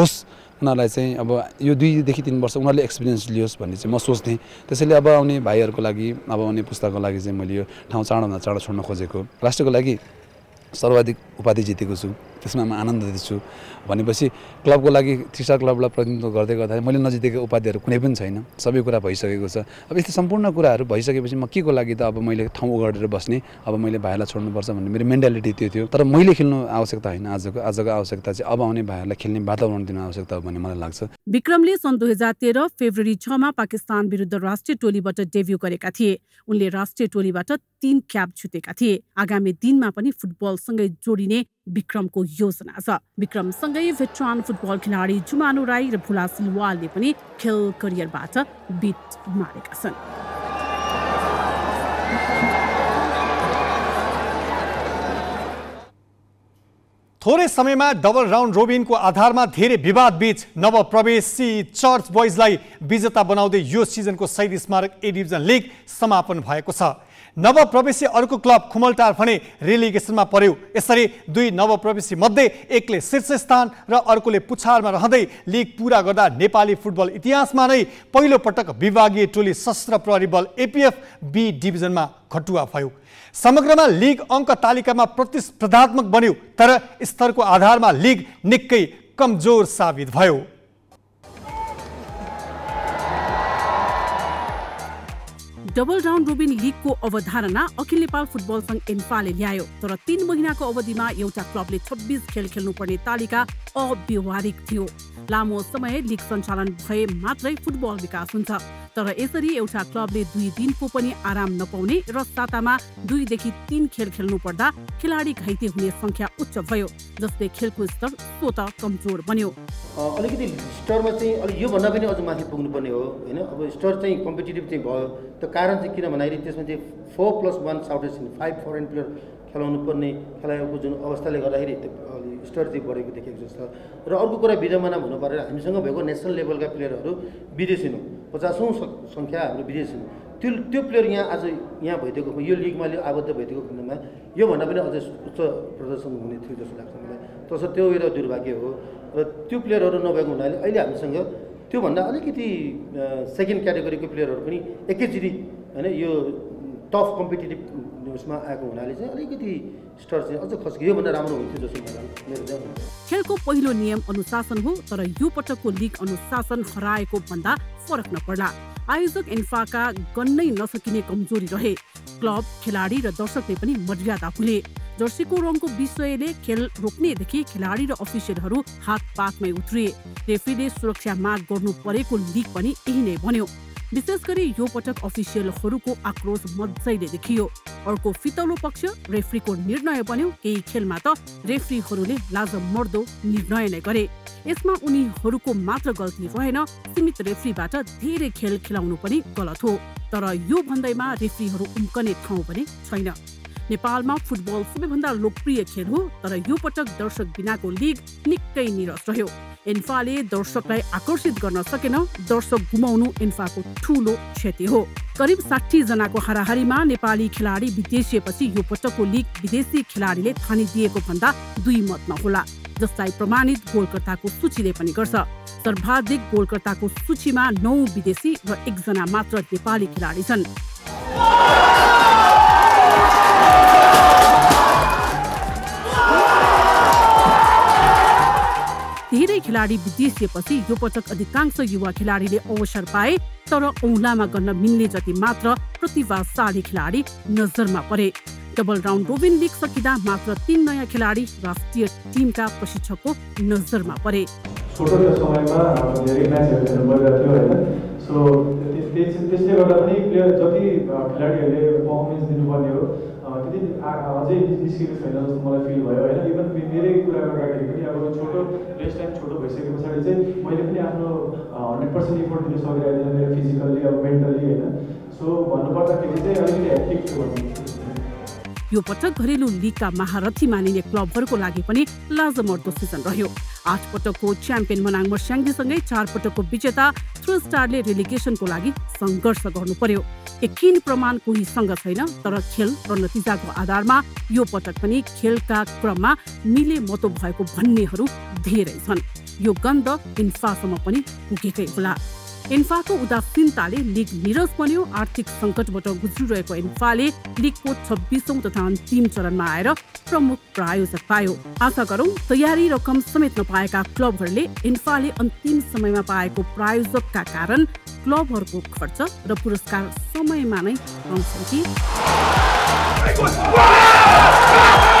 होस् उनीहरूलाई चाहिँ अब यो दुईदेखि तिन वर्ष उनीहरूले एक्सपिरियन्स लियोस् भन्ने चाहिँ म सोच्थेँ त्यसैले अब आउने भाइहरूको लागि अब आउने पुस्ताको लागि चाहिँ मैले यो ठाउँ चाँडोभन्दा चाँडो छोड्न खोजेको राष्ट्रको लागि सर्वाधिक उपाधि जितेको छु त्यसमा म आनन्द दिन्छु भनेपछि क्लबको लागि त्रिसा क्लबलाई प्रतिनिधित्व गर्दै गर्दाखेरि मैले नजिकको उपाधिहरू कुनै पनि छैन सबै कुरा भइसकेको छ अब यस्तो सम्पूर्ण कुराहरू भइसकेपछि म के को लागि त अब मैले ठाउँ ओगडेर बस्ने अब मैले भाइलाई छोड्नुपर्छ भन्ने मेरो मेन्टालिटी त्यो थियो तर मैले खेल्नु आवश्यकता होइन आजको आजको आवश्यकता चाहिँ अब आउने भाइहरूलाई खेल्ने वातावरण दिनु आवश्यकता हो भन्ने मलाई लाग्छ विक्रमले सन् दुई हजार तेह्र फेब्रुअरी छमा पाकिस्तान विरुद्ध राष्ट्रिय टोलीबाट डेब्यु गरेका थिए उनले राष्ट्रिय टोलीबाट तीन क्याप छुटेका थिए आगामी दिनमा पनि फुटबलसँगै जोडिने विक्रमको योजना छ विक्रमसँगै भेट्रान फुटबल खेलाडी जुमानो राई र भोला सिलवालले पनि खेल करियरबाट बिट मारेका छन् थोरै समयमा डबल राउन्ड रोबिनको आधारमा धेरै विवाद बीच नवप्रवेशी चर्च बोइजलाई विजेता बनाउँदै यो सिजनको सैद स्मारक ए डिभिजन लिग समापन भएको छ नवप्रवेशी अर्को क्लब खुमलटार भने रेलिगेसनमा पर्यो यसरी दुई नवप्रवेशी मध्ये एकले शीर्ष स्थान र अर्कोले पुछारमा रहँदै लिग पुरा गर्दा नेपाली फुटबल इतिहासमा नै पहिलो पटक विभागीय टोली सशस्त्र प्रहरी बल एपिएफ बी डिभिजनमा घटुवा भयो समग्रमा लिग अङ्क तालिकामा प्रतिस्पर्धात्मक बन्यो तर स्तरको आधारमा लिग निकै कमजोर साबित भयो डबल राउन्ड रोबिन लिगको अवधारणा अखिल नेपाल फुटबल संघ एनफाले ल्यायो तर तीन महिनाको अवधिमा एउटा क्लबले छब्बिस खेल पर्ने तालिका अव्यवहारिक थियो लामो समय लिग सञ्चालन भए मात्रै फुटबल विकास हुन्छ तर यसरी एउटा क्लबले दुई दिनको पनि आराम नपाउने र सातामा दुईदेखि तीन खेल खेल्नु पर्दा खेलाडी घाइते हुने संख्या उच्च भयो जसले खेलको स्तर स्वत कमजोर बन्यो अलिकति स्तरमा चाहिँ अलिक योभन्दा पनि अझ माथि पुग्नुपर्ने हो होइन अब स्तर चाहिँ कम्पिटेटिभ चाहिँ भयो त कारण चाहिँ किन भन्दाखेरि त्यसमा चाहिँ four plus one South Asian five foreign player खेलाउनु पर्ने खेलाएको जुन अवस्थाले गर्दाखेरि स्टर चाहिँ बढेको देखेको जस्तो र अर्को कुरा विजमाना हुनु परेर हामीसँग भएको नेसनल लेभलका प्लेयरहरू विदेशी हुनु पचासौँ सङ्ख्या हाम्रो विदेशीमा त्यो त्यो प्लेयर यहाँ आज यहाँ भइदिएको यो लिगमा आबद्ध भइदिएको खण्डमा योभन्दा पनि अझै उच्च प्रदर्शन हुने थियो जस्तो लाग्छ मलाई तसर्थ त्यो एउटा दुर्भाग्य हो र त्यो प्लेयरहरू नभएको हुनाले अहिले हामीसँग त्योभन्दा अलिकति सेकेन्ड क्याटेगोरीको प्लेयरहरू पनि एकैचोटि होइन यो टफ कम्पिटेटिभ उसमा आएको हुनाले चाहिँ अलिकति स्टर चाहिँ अझ खस्कियो भने राम्रो हुन्थ्यो जस्तो मेरो खेलको पहिलो नियम अनुशासन हो तर यो पटकको लिग अनुशासन हराएको भन्दा फरक नपर्ला आयोजक इन्फाका गन्नै नसकिने कमजोरी रहे क्लब खेलाडी र दर्शकले पनि मर्यादा खुले जर्सीको रङको विषयले खेल रोक्नेदेखि खेलाडी र अफिसियलहरू हात पातमै उत्रिए रेफ्रीले सुरक्षा माग गर्नु परेको लिग पनि यही नै भन्यो विशेष गरी यो पटक अफिसियलहरूको आक्रोश मजैले देखियो अर्को फितौलो पक्ष रेफ्रीको निर्णय बन्यो केही खेलमा त रेफ्रीहरूले लाज मर्दो निर्णय नै गरे यसमा उनीहरूको मात्र गल्ती रहेन सीमित रेफ्रीबाट धेरै खेल खेलाउनु पनि गलत हो तर यो भन्दैमा रेफ्रीहरू उम्कने ठाउँ पनि छैन नेपालमा फुटबल सबैभन्दा लोकप्रिय खेल हो तर यो पटक दर्शक बिनाको लिग निकै निरस रह्यो इन्फाले दर्शकलाई आकर्षित गर्न सकेन दर्शक गुमाउनु इन्फाको ठुलो क्षति हो करिब साठी जनाको हाराहारीमा नेपाली खेलाडी विदेशिएपछि यो पटकको लिग विदेशी खेलाडीले थानिदिएको भन्दा दुई मत नहोला जसलाई प्रमाणित गोलकर्ताको सूचीले पनि गर्छ सर्वाधिक गोलकर्ताको सूचीमा नौ विदेशी र एकजना मात्र नेपाली खेलाडी छन् धेरै खेलाडी विदेशिएपछि यो पटक अधिकांश युवा खेलाडीले अवसर पाए तर औलामा गर्न मिल्ने जति मात्र प्रतिभाशाली खेलाडी नजरमा परे डबल राउन्ड रोबिन लिग सकिँदा मात्र तीन नयाँ खेलाडी राष्ट्रिय टिमका प्रशिक्षकको नजरमा परे समयमा धेरै म्याचहरू थियो सो त्यसले गर्दा पनि प्लेयर जति खेलाडीहरूले पर्फर्मेन्स दिनुपर्ने हो त्यति अझै निस्केको छैन जस्तो मलाई फिल भयो होइन इभन मेरै कुरा गर्दाखेरि पनि अब छोटो रेस्ट टाइम छोटो भइसके पछाडि चाहिँ मैले पनि आफ्नो हन्ड्रेड पर्सेन्ट इफोर्ट दिन सकिरहेको थिएन मेरो फिजिकल्ली अब मेन्टल्ली होइन सो भन्नुपर्दाखेरि चाहिँ अलिकति हेक्टिक थियो भन्नु यो पटक घरेलु लिगका महारथी मानिने क्लबहरूको लागि पनि लाजमर्दो सिजन रह्यो आठ पटकको च्याम्पियन मनाङ मर्स्याङ्गीसँगै चार पटकको विजेता थ्रु स्टारले रेलिगेसनको लागि सङ्घर्ष गर्नु पर्यो यकिन प्रमाण कोहीसँग छैन तर खेल र नतिजाको आधारमा यो पटक पनि खेलका क्रममा मिले मतो भएको भन्नेहरू धेरै छन् यो गन्ध इन्फासम्म पनि पुगेकै होला इन्फाको उदासीनताले लिग निरस बन्यो आर्थिक सङ्कटबाट गुज्रिरहेको इन्फाले लिगको छब्बिसौँ तथा अन्तिम चरणमा आएर प्रमुख प्रायोजक पायो आशा गरौँ तयारी रकम समेत नपाएका क्लबहरूले इन्फाले अन्तिम समयमा पाएको प्रायोजकका कारण क्लबहरूको खर्च र पुरस्कार समयमा नै पाउँछन् कि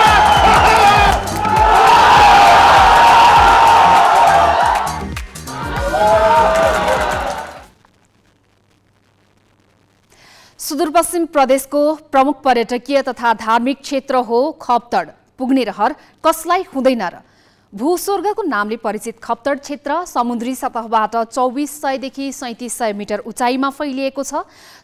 सुदूरपश्चिम प्रदेशको प्रमुख पर्यटकीय तथा धार्मिक क्षेत्र हो खप्तड पुग्ने रहर कसलाई हुँदैन र भूस्वर्गको नामले परिचित खप्तड क्षेत्र समुद्री सतहबाट चौबिस सयदेखि सैँतिस सय मिटर उचाइमा फैलिएको छ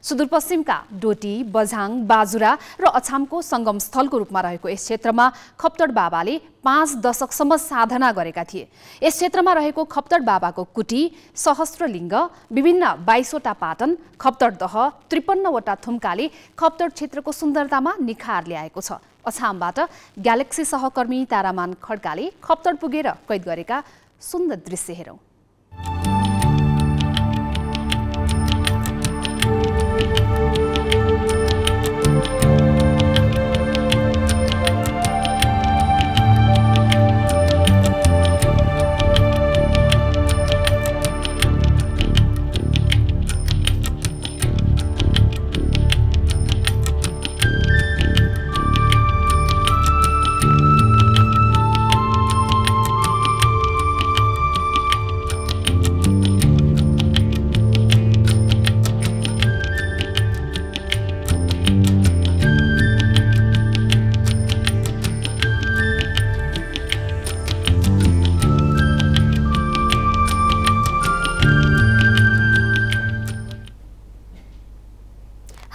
सुदूरपश्चिमका डोटी बझाङ बाजुरा र अछामको सङ्गमस्थलको रूपमा रहेको यस क्षेत्रमा खप्तड बाबाले पाँच दशकसम्म साधना गरेका थिए यस क्षेत्रमा रहेको खप्तड बाबाको कुटी सहस्रलिङ्ग विभिन्न बाइसवटा पाटन खप्तड दह त्रिपन्नवटा थुम्काले खप्तड क्षेत्रको सुन्दरतामा निखार ल्याएको छ अछामबाट ग्यालेक्सी सहकर्मी तारामान खड्काले खप्तड पुगेर कैद गरेका सुन्दर दृश्य हेरौँ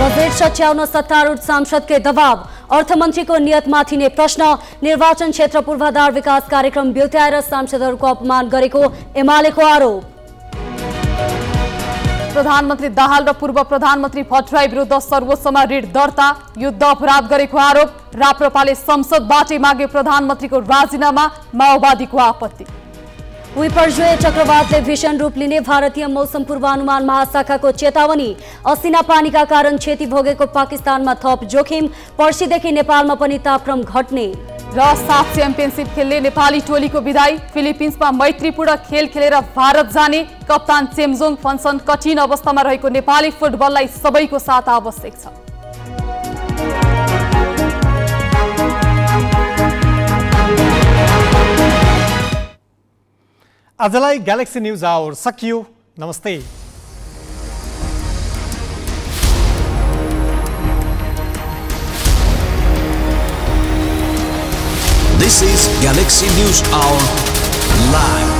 बजेट सच्याउन सत्तारूढ़ सांसदकै दबाव अर्थमन्त्रीको नियतमा थिने प्रश्न निर्वाचन क्षेत्र पूर्वाधार विकास कार्यक्रम ब्युत्याएर सांसदहरूको अपमान गरेको एमालेको आरोप प्रधानमन्त्री दाहाल र पूर्व प्रधानमन्त्री भट्टराई विरुद्ध सर्वोच्चमा ऋण दर्ता युद्ध अपराध गरेको आरोप राप्रपाले संसदबाटै मागे प्रधानमन्त्रीको राजीनामा माओवादीको आपत्ति विपर्जय चक्रवातले भीषण रूप लिने भारतीय मौसम पूर्वानुमान महाशाखाको चेतावनी असिना पानीका कारण क्षति भोगेको पाकिस्तानमा थप जोखिम पर्सिदेखि नेपालमा पनि तापक्रम घट्ने र साफ च्याम्पियनसिप खेल्ने नेपाली टोलीको विदाई फिलिपिन्समा मैत्रीपूर्ण खेल खेलेर भारत जाने कप्तान चेम्जोङ फन्सन कठिन अवस्थामा रहेको नेपाली फुटबललाई सबैको साथ आवश्यक छ ಅಜಲೈ Galaxy News Hour. Sakyo. Namaste. This is Galaxy News Hour live.